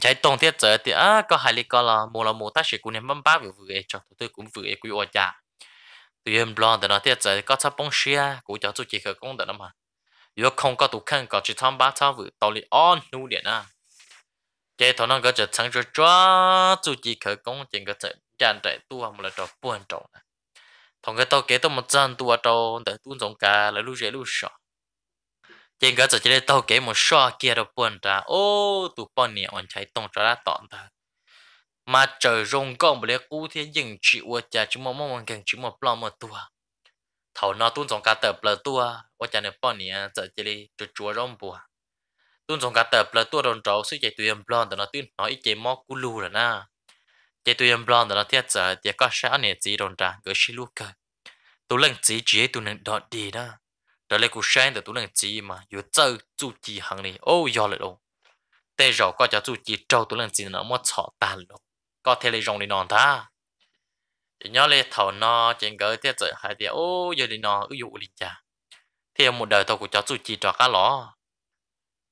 chạy tông thiết giờ thì á à, có hai lý có là một là một ta sĩ của em bấm bá vừa vừa cho tôi cũng vừa quy ổn chả tuy nhiên blon thì nó tiết giờ có sắp bông xia của cháu chủ chỉ khởi công đó mà nếu không có tụ khăn có chỉ tham bá tham vừa tàu lý on nu điện à chế thọ nó có trở sáng cho cho tôi chỉ khởi công chuyện cái trở tràn trại tu một là trò buồn trộn thằng cái tàu kế tôi một chân tu trâu để tu giống cả là lưu dễ lưu sợ trên cái giờ chơi tao kể một số kia đâu buồn ra ô tụ bọn nè anh chạy tông cho đã tọn ta mà trời rung con bể cú thế dừng chị ua cha chúng mong mong càng chúng mong plom một tua thầu nó tuôn dòng cá tờ bờ tua ua cha này bọn nè chỉ chơi cho chúa rong bùa tuôn dòng cá tờ bờ tua đòn trâu suy chạy tụi em plom tụi nó tuyên nói ít chạy mò cú lù rồi na chạy tụi em plom tụi nó thiết giờ thì có sao nè chỉ đòn ra gửi xí lu cơ tụi lần chỉ chỉ tụi nó đọt đi đó rồi lại cuộc sáng được tụi lần chỉ mà vừa chơi chú chỉ hàng này ô giờ lại đâu tê rồi có cho chú chỉ trâu tụi lần chỉ nó mà sợ ta luôn có thể lấy rong đi nón ta chỉ nhớ lấy thầu nó chỉ gỡ thế rồi hai tiếng ô giờ đi nón ưu dụ đi cha theo một đời tôi cũng cho chú chỉ cho cá ló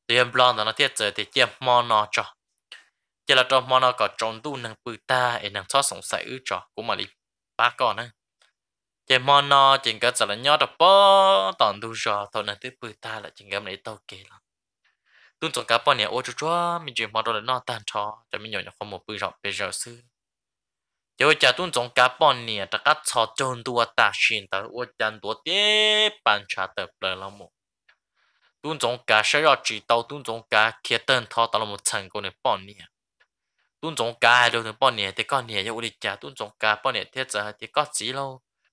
thì em blon nó thiết rồi thì chiếm mò nó cho chỉ là trong mò nó có tròn tu năng bự ta để năng thoát sống sảy cho cũng mà đi ba con nữa chỉ mòn nó chỉ có sợ là nhót đâu bó tòn đủ rồi thôi nên tiếp bự ta là chỉ gặp này tàu kì lắm tuôn trọng cá bao nhiêu ô chú chúa mình chỉ mòn đó là nó tan cho cho mình nhỏ nhỏ không một bự rộng bây giờ xưa chỉ có cha trọng trong cá bao nhiêu ta cắt sọ trôn tua ta xin ta ô chăn tua tiếp bàn trả tập lời lắm một tuôn trọng cá sẽ ra chỉ tàu tuôn trọng cá kia tên thọ đó là một thành công này bao nhiêu tuôn trọng cá đâu thì bao nhiêu thì con nhiêu yêu đi cha tuôn trọng cá bao nhiêu thế giờ thì có gì lâu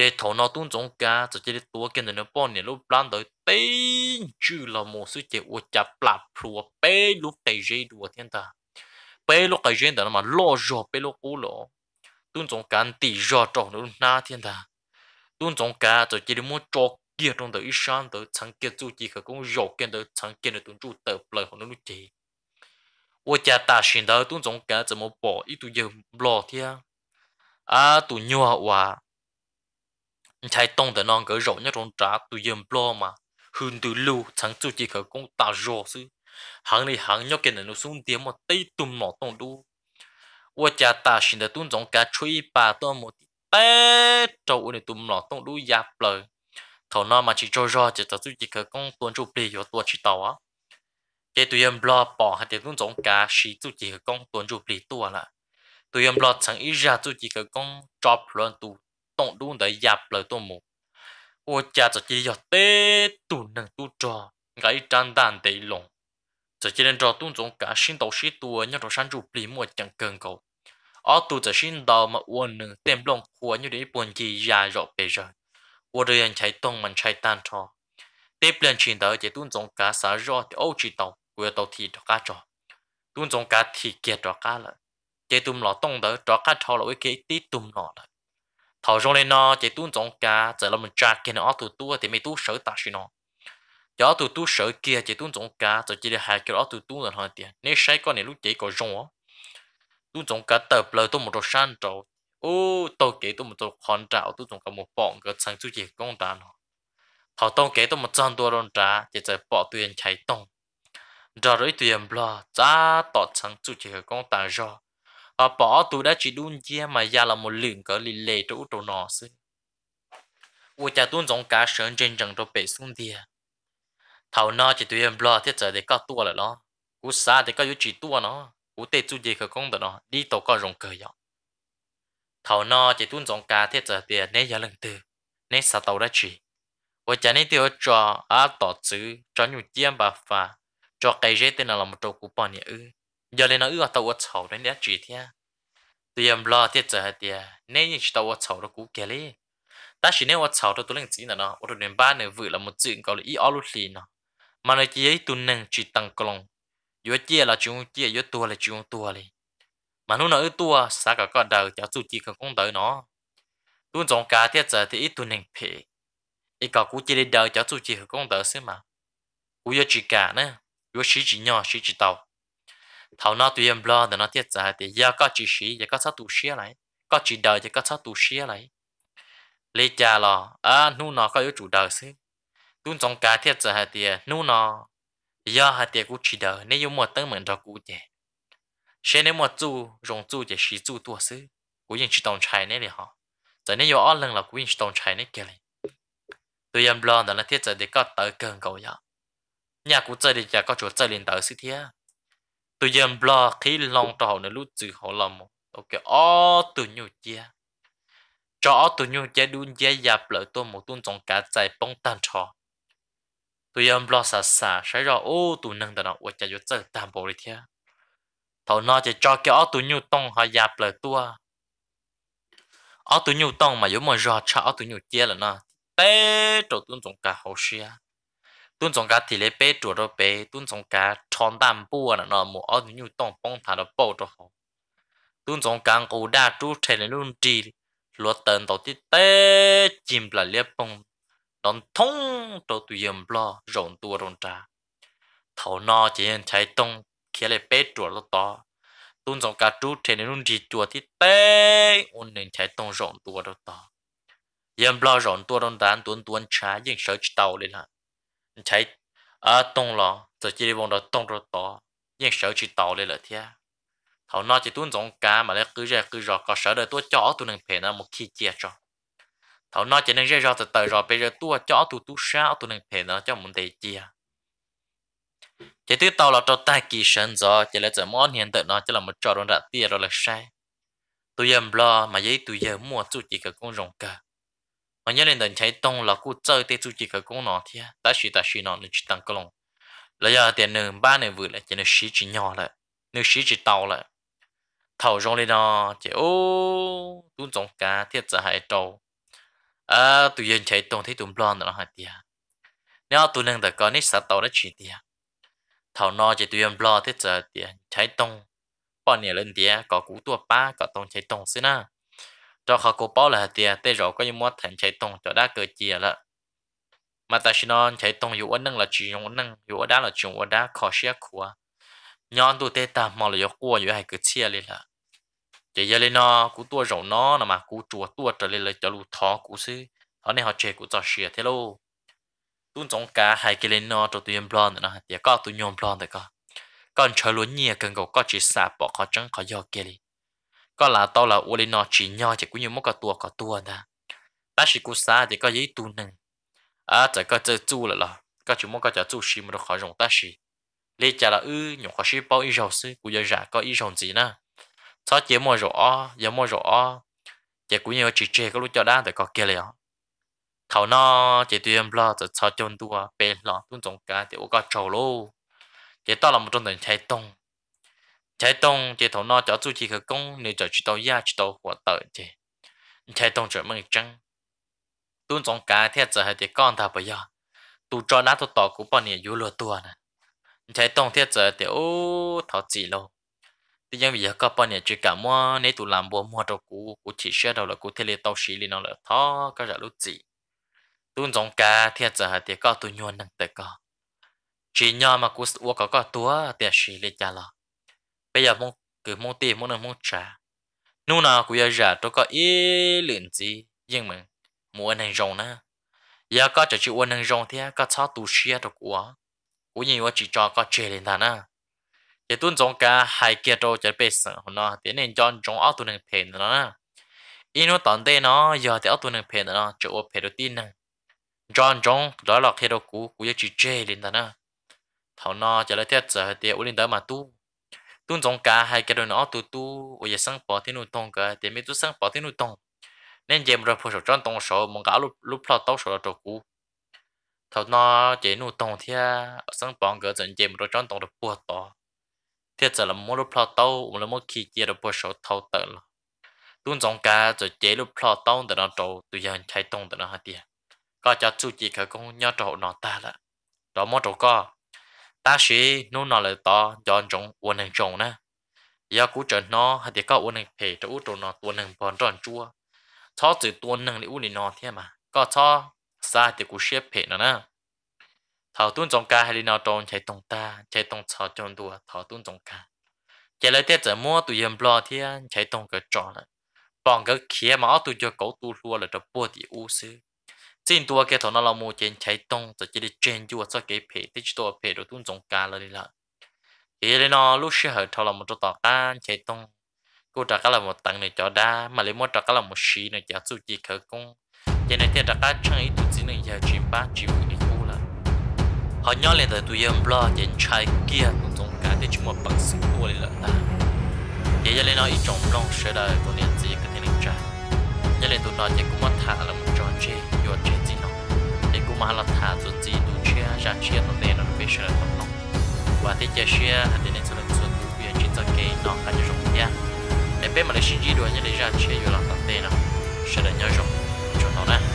chế thổ nó tung giống cá cho chế tua cái này nó bỏ nè lúc plan tới tên chữ là một sự chế uất chập lạp phùa bê lúc tay dây đùa thiên ta bê lúc cái dây đó mà lo rõ bê lúc cũ lo tung giống cá tỷ rõ trọ nó na thiên ta tung giống cá cho chế mua cho kia trong tới sáng tới sáng kia chú chỉ khởi cũng rõ kia tới sáng kia nó tung chú tờ lời họ nó lúc chế uất chập ta xin đó tung giống cá cho một bỏ ít tụ giờ lo thiên à tụ nhau hòa thấy tông tờ non gỡ rổ nhất trong trá tụi dầm blo mà hun tụi lưu chẳng chú chỉ khởi công ta rổ sư hàng này hàng nhóc kia nó xuống tiếng mà tây tùm nọ tông đu ua cha ta xin được tuôn giống cá truy bà tôi một té trâu này tùm nọ tông đu giáp lời thầu nó mà chỉ cho rò chỉ tao chú chỉ khởi công tuôn chụp đi rồi tuôn chỉ tàu á cái tụi em lo bỏ hạt tiền tuôn giống cá chỉ chú chỉ khởi công tuôn chụp đi tuôn là tụi em lo chẳng ít ra chú chỉ khởi công drop luôn tuôn tổng đun tới dạp lời tôi mù ô cha cho chỉ cho tê tụ nâng tu trò gãy tràn đàn tệ lồng cho chỉ nên trò tuôn giống cả sinh tàu sĩ tu, nhưng rồi sáng chụp lì mua chẳng cần cầu ở tu cho sinh đào mà uốn nâng tem lòng của như để buồn gì già rõ bề rồi ô đời anh chạy tông mình chạy tan trò tiếp lên chuyện đó chỉ tuôn giống cả sáu rõ thì ô chỉ tàu của tàu thì cho cá trò tuôn giống cả thì kia cho cá lại chỉ tụm lọ tông đó cho cá trò là cái tí tụm lọ lại thầu rong lên nó chỉ tuôn giống cả, giờ làm mình trả kia nó tu tu thì mới tu sở ta xin nó giờ tu tu sở kia chỉ tuôn giống cả, giờ chỉ là hai cái đó tu tu là hoàn tiền nếu sai con này lúc chỉ có rong á tuôn giống cả tập lời tôi một đồ san trầu ô tôi kể tôi một đồ khoan trạo tôi giống cả một bọn cái sáng chú chỉ công ta nó thầu tôi kể tôi một trăm đô đòn trả chỉ giờ bỏ tiền chạy tông giờ rồi tiền bla giá tọt sáng chú chỉ công ta rồi à bỏ tụ đã chỉ đun chia mà ra là một lượng cỡ lì lệ chỗ chỗ nọ xí u cha tuôn giống cá sớm trên trần chỗ bể xuống đi thầu nọ chỉ tụi em lo thiết giờ để có tua lại nó u xa để có yếu chỉ tua nó u tê chú gì khởi công đó, nó đi tổ có rồng cờ dọc thầu nọ chỉ tuôn giống cá thiết giờ để nấy giờ lần từ nấy xa tàu đã chỉ u cha nấy tiêu cho á tỏ chữ cho nhiều chiêm bà phà cho cây rễ tên là một trâu cú bò nhỉ ư giờ lên nó ưa tàu chậu đến để chỉ thế tiêm lo tiết giờ hay tiề nên như ở chậu nó cũ kia đi ta chỉ nên chậu đó tôi lên chỉ là nó ở đường ba này vừa là một chuyện gọi là ý ở lúc gì nó mà nó chỉ ấy tu nâng chỉ tăng colon yếu chia là chúng chia yếu tua là chúng tua đi mà nó nói tua sao cả con đầu cháu chủ chỉ cần con đời nó tuôn trong cả tiết giờ thì ít tu nâng phê ít cả cũ chỉ đi đầu cháu chủ chỉ cần con đời xí mà cũ yếu chỉ cả nữa yếu chỉ chỉ nhỏ chỉ chỉ tàu thầu nó tùy em lo để nó tiết ra thì giờ có chỉ sĩ giờ có sao tụ xía lại có chỉ đời giờ có sao tụ xía lại lấy cha lo à nu nó có yếu chủ đời chứ, tuôn trong cá thiết ra thì nu nó giờ hạt tiền cũng chỉ đời nếu dùng một tấn mình cho cụ chè xe nếu một chu dùng chu chỉ sử chu tua xí cũng những chỉ đồng chai này họ giờ nếu có lần là cũng những chỉ đồng chai này kia này tùy em lo để nó tiết ra để có tới cần cầu nhau nhà cụ chơi thì chả có chỗ chơi liền tới xí thiệt tôi dám lo khi lòng trò này lúc chữ họ làm ok ó tôi nhiều chia cho tôi nhiều chia đun chia dạp lợi tôi một tuần trong cả trái bóng tan trò tôi dám lo xa xa sẽ ra ô tôi nâng đàn ông chạy vô chơi tam bộ đi thế thầu nó chỉ cho cái ó tôi nhiều tông họ dạp lợi tôi ó tôi nhiều tông mà giống mà rò cho ó tôi nhiều chia là nó té trộn tuần trong cả hồ xia tuân trọng cá thì lấy bé chuột đó bé tuân trọng cá tròn đan bùa là nó mua ở những tông bông thả đó bầu đó họ tuân trọng cá ngủ đa chú trẻ lên luôn trì luật tận tổ chức tế chìm là lấy bông đón thông tổ tùy yếm lo rộn tua rộn trà thầu no chỉ nhận trái tông khi lấy bé chuột đó to tuân trọng cá chú trẻ lên luôn trì chuột thì té ôn nên trái tông rộn tua đó to em lo rộn tua rộn trà tuân tuân trà nhưng sợ tàu lên hả thấy ở tông lò giờ chỉ đi vòng đó tông rồi to nhưng sợ chỉ tàu lên là thế thầu nó chỉ tuân giống cá mà lại cứ ra cứ rò có sợ đời tôi chó tôi đừng phải nó một khi chia cho thầu nó chỉ nên ra rò từ từ rồi bây giờ tôi chó tôi tú sao tôi đừng phải nó cho một để chia chỉ thứ tàu là cho ta kỳ sân rồi chỉ là giờ món hiện tượng nó chỉ là một trò đòn đã tia rồi là sai tôi dầm lo mà giấy tôi giờ mua chút chỉ cả con rồng cả anh nhớ lên đền chạy tông là cú chơi tê chú chỉ cái công nó thì ta chỉ ta chỉ nó nên chỉ tăng cơ lòng là giờ tiền nửa ba nửa vừa lại chỉ nửa xí chỉ nhỏ lại nửa xí chỉ tàu lại thầu rong lên nó chỉ ô tuôn giống cá thiết giả hải trâu à tụi dân chạy tông thấy tụi blon nó hải tia nếu tụi nương được có nít sát tàu đã chỉ tia thầu nó chỉ tụi dân blon thiết giả tia chạy tông bọn nhảy lên tia có cú tua ba có tông chạy tông xí na cho họ cố bảo là tiền tê rồi có những món thành chạy tông cho đã cười chia là mà ta xin non chạy tông yếu năng là chỉ yếu năng yếu đá là chỉ yếu đá khó xe của Nhọn tu tê ta mà là yếu của yếu hay cười chia lên là Chạy giờ lên nó cú tua rổ nó là mà cú chùa tua trở lên là cho lù thó cú xí họ này họ chạy cú cho xe thế lô tuôn giống cả hai cái lên nó cho tụi em blond nó thì có tụi nhom blond rồi có còn chờ luôn nhiều cần cầu có chỉ sạp bỏ khó trắng khó do kia đi có là tao là uli nó chỉ nhỏ chỉ cũng như một cái tua có tua đó ta chỉ cú xa thì có giấy tu nè à chỉ có chơi chu là là có chỉ một cái chơi chu xí mà được khỏi dùng ta chỉ lấy trả là ư nhổ khỏi xí bao ít rồi xí cũng giờ giả có ít rồi gì nè sao chỉ mua rõ giờ mua rõ chỉ cũng như chỉ chơi cái lúc cho đa thì có kia liền thảo nó chỉ tuyên lo chỉ sao chân tua bền lo tuân trọng cái thì ô có trầu lô chỉ to là một trong những chạy tông thế tông chỉ thấu nó cho chú chỉ khởi công nên cho chú tàu ya chú tàu hoạt tờ chứ thế tông trở mừng trăng tuôn trong cá thế giờ hai tiếng con thà bây giờ tu cho nó thuật tỏ cũng bọn nhiêu yếu lừa tua nè thế tông thế giờ thì ô thảo chỉ lâu tuy nhiên bây giờ có bao nhiêu chuyện cả mua nếu tu làm bùa mua đồ cũ cũ chỉ sửa đồ là cũ thế tàu xí lên nó là thọ có giả lúc gì tuôn trong cá thế giờ hai tiếng con tu nhuần năng tới con chỉ nhau mà cũ uo có có tua tiền xí lên cha lo bây giờ mong cứ mong tiền mong nào mong trả nu nào cũng giờ giả tôi có ý luyện gì nhưng mà muốn anh hàng rong nữa giờ có chỉ chịu anh hàng rong thì có sao tu sửa được quá cũng như chỉ cho có chơi lên thằng à chỉ tuân trong cả hai kia đâu chỉ biết sợ nó thế nên chọn trong áo tuần hàng phèn nó inu tận đây nó giờ thì áo tuần hàng phèn nó chịu ở phèn đầu tiên nè chọn John đó là khi đâu cũ cũ chỉ chơi lên thằng à thằng nó chỉ là thiết giờ thì ở lên đó mà tu tuôn trọng cả hai cái đồ nó tu tu ở nhà sang bỏ thì nó tông cả để mấy tu sang bảo thì nó tông nên giờ mình phải chọn tông số mong cả lúc lúc lo tao số là trâu cũ thầu nó chỉ nó tông thì sang bảo cái dần giờ mình chọn tông được bùa to thì giờ là mỗi lúc lo tao là mỗi khi giờ được bùa số thầu tự là tôn trọng cả rồi chỉ lúc lo tao để nó trâu tụi giờ chạy tông để nó hạt tiền có cho chú chỉ cái công nhớ trâu nó ta là đó mỗi trâu co ตาชีนู่นนเลยต่อยอนจงวนหนึ่งจงนะยากูเจอน้อหัดก็วนหนึ่งเพจะอุตโนตัวหนึ่งบอนจอนจัวช้อสือตัวหนึ่งในอุนินอเทียมา ก็ช้อซาเดกูเชียเพจนะนะท้อตุ้นจงกาฮิโนจงใช้ตรงตาใช้ตรงช้อจนตัวท้อตุ้นจงกาเจริญเทียจะมั่วตุยมปลอเทียใช้ตรงกระจอนปองก็เขี่ยมาเอาตุยเกาตุลัวเลยจะปวดที่อุซื้อ xin tua cái thằng nó làm mua trên chạy tông rồi chỉ để trên chua cho cái phe digital phe rồi tuân trọng cả rồi đi là thì đây nó lúc xưa hơi thằng là một chỗ tọt cá chạy tông cô trả cái là một tầng này cho đa mà lấy một trả cái là một xí này chả su chỉ khởi công cho nên thì trả cái chẳng ít tụi chỉ này giờ chìm ba chịu đi cô là họ nhớ lên tới tụi em lo trên chạy kia tuân trọng cá để chúng một bằng sự cô đi là ta vậy cho nên nó ý trọng long sửa đời của nên gì cái thế này trả nhớ lên tụi nó chỉ cũng mất thả là một trò chơi 有这。mà là thả cho chị đủ chia ra chia nó để nó bị sửa nó nóng và thế chia chia hạt đến cho nó cho đủ bây chỉ cho cái nó là cho rộng nha em bé mà lấy xin chị đồ như lấy ra chia rồi làm nào sửa